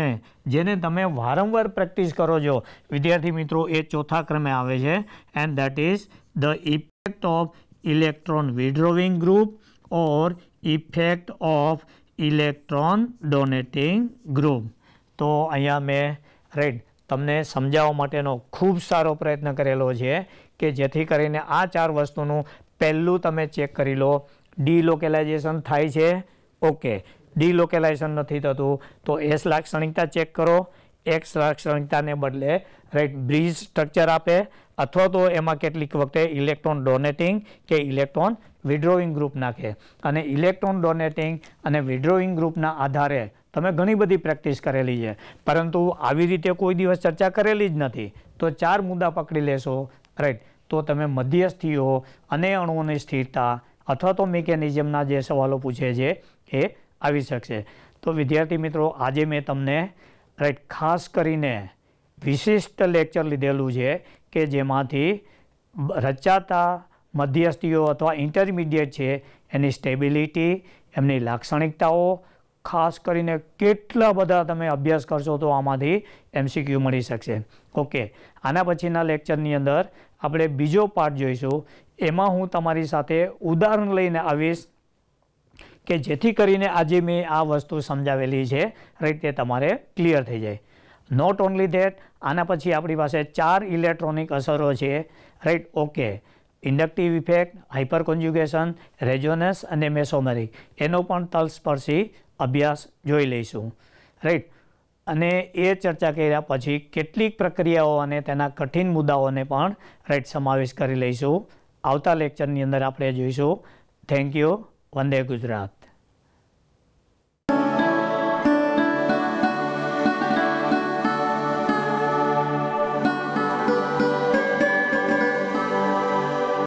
જેને તમે વારંવાર પ્રેક્ટિસ કરો છો વિદ્યાર્થી મિત્રો એ ચોથા ક્રમે આવે છે and that is the effect of electron withdrawing group or effect of electron donating group તો અહીંયા મેં રાઈટ તમને સમજાવવા માટેનો ખૂબ સારો પ્રયત્ન કરેલો છે કે જેથી કરીને આ ચાર વસ્તુનું પહેલું તમે ચેક કરી લો ડીલોકેલાઇઝેશન થાય છે ઓકે ડીલોકેલાઇઝેશન નથી થતું તો એસ લાક્ષણિકતા ચેક કરો એક્સ લાક્ષણિકતાને બદલે રાઈટ બ્રિજ સ્ટ્રક્ચર આપે અથવા તો એમાં કેટલીક વખતે ઇલેક્ટ્રોન ડોનેટિંગ કે ઇલેક્ટ્રોન વિડ્રોઈંગ ગ્રુપ નાખે અને ઇલેક્ટ્રોન ડોનેટિંગ અને વિડ્રોઈંગ ગ્રુપના આધારે તમે ઘણી બધી પ્રેક્ટિસ કરેલી છે પરંતુ આવી રીતે કોઈ દિવસ ચર્ચા કરેલી જ નથી તો ચાર મુદ્દા પકડી લેશો રાઈટ તો તમે મધ્યસ્થીઓ અને અણુઓની સ્થિરતા અથવા તો મિકેનિઝમના જે સવાલો પૂછે છે એ આવી શકશે તો વિદ્યાર્થી મિત્રો આજે મેં તમને રાઈટ ખાસ કરીને વિશિષ્ટ લેક્ચર લીધેલું છે કે જેમાંથી રચાતા મધ્યસ્થીઓ અથવા ઇન્ટરમીડિયેટ છે એની સ્ટેબિલિટી એમની લાક્ષણિકતાઓ ખાસ કરીને કેટલા બધા તમે અભ્યાસ કરશો તો આમાંથી એમસીક્યુ મળી શકશે ઓકે આના પછીના લેક્ચરની અંદર આપણે બીજો પાર્ટ જોઈશું એમાં હું તમારી સાથે ઉદાહરણ લઈને આવીશ કે જેથી કરીને આજે મેં આ વસ્તુ સમજાવેલી છે રાઈટ તે તમારે ક્લિયર થઈ જાય નોટ ઓનલી ધેટ આના પછી આપણી પાસે ચાર ઇલેક્ટ્રોનિક અસરો છે right okay inductive effect hyperconjugation resonance અને મેસોમરી એનો પણ તલસ્પર્શી અભ્યાસ જોઈ લઈશું રાઈટ અને એ ચર્ચા કર્યા પછી કેટલીક પ્રક્રિયાઓ અને તેના કઠિન મુદ્દાઓને પણ રાઈટ સમાવેશ કરી લઈશું આવતા લેક્ચરની અંદર આપણે જોઈશું થેન્ક યુ વંદે ગુજરાત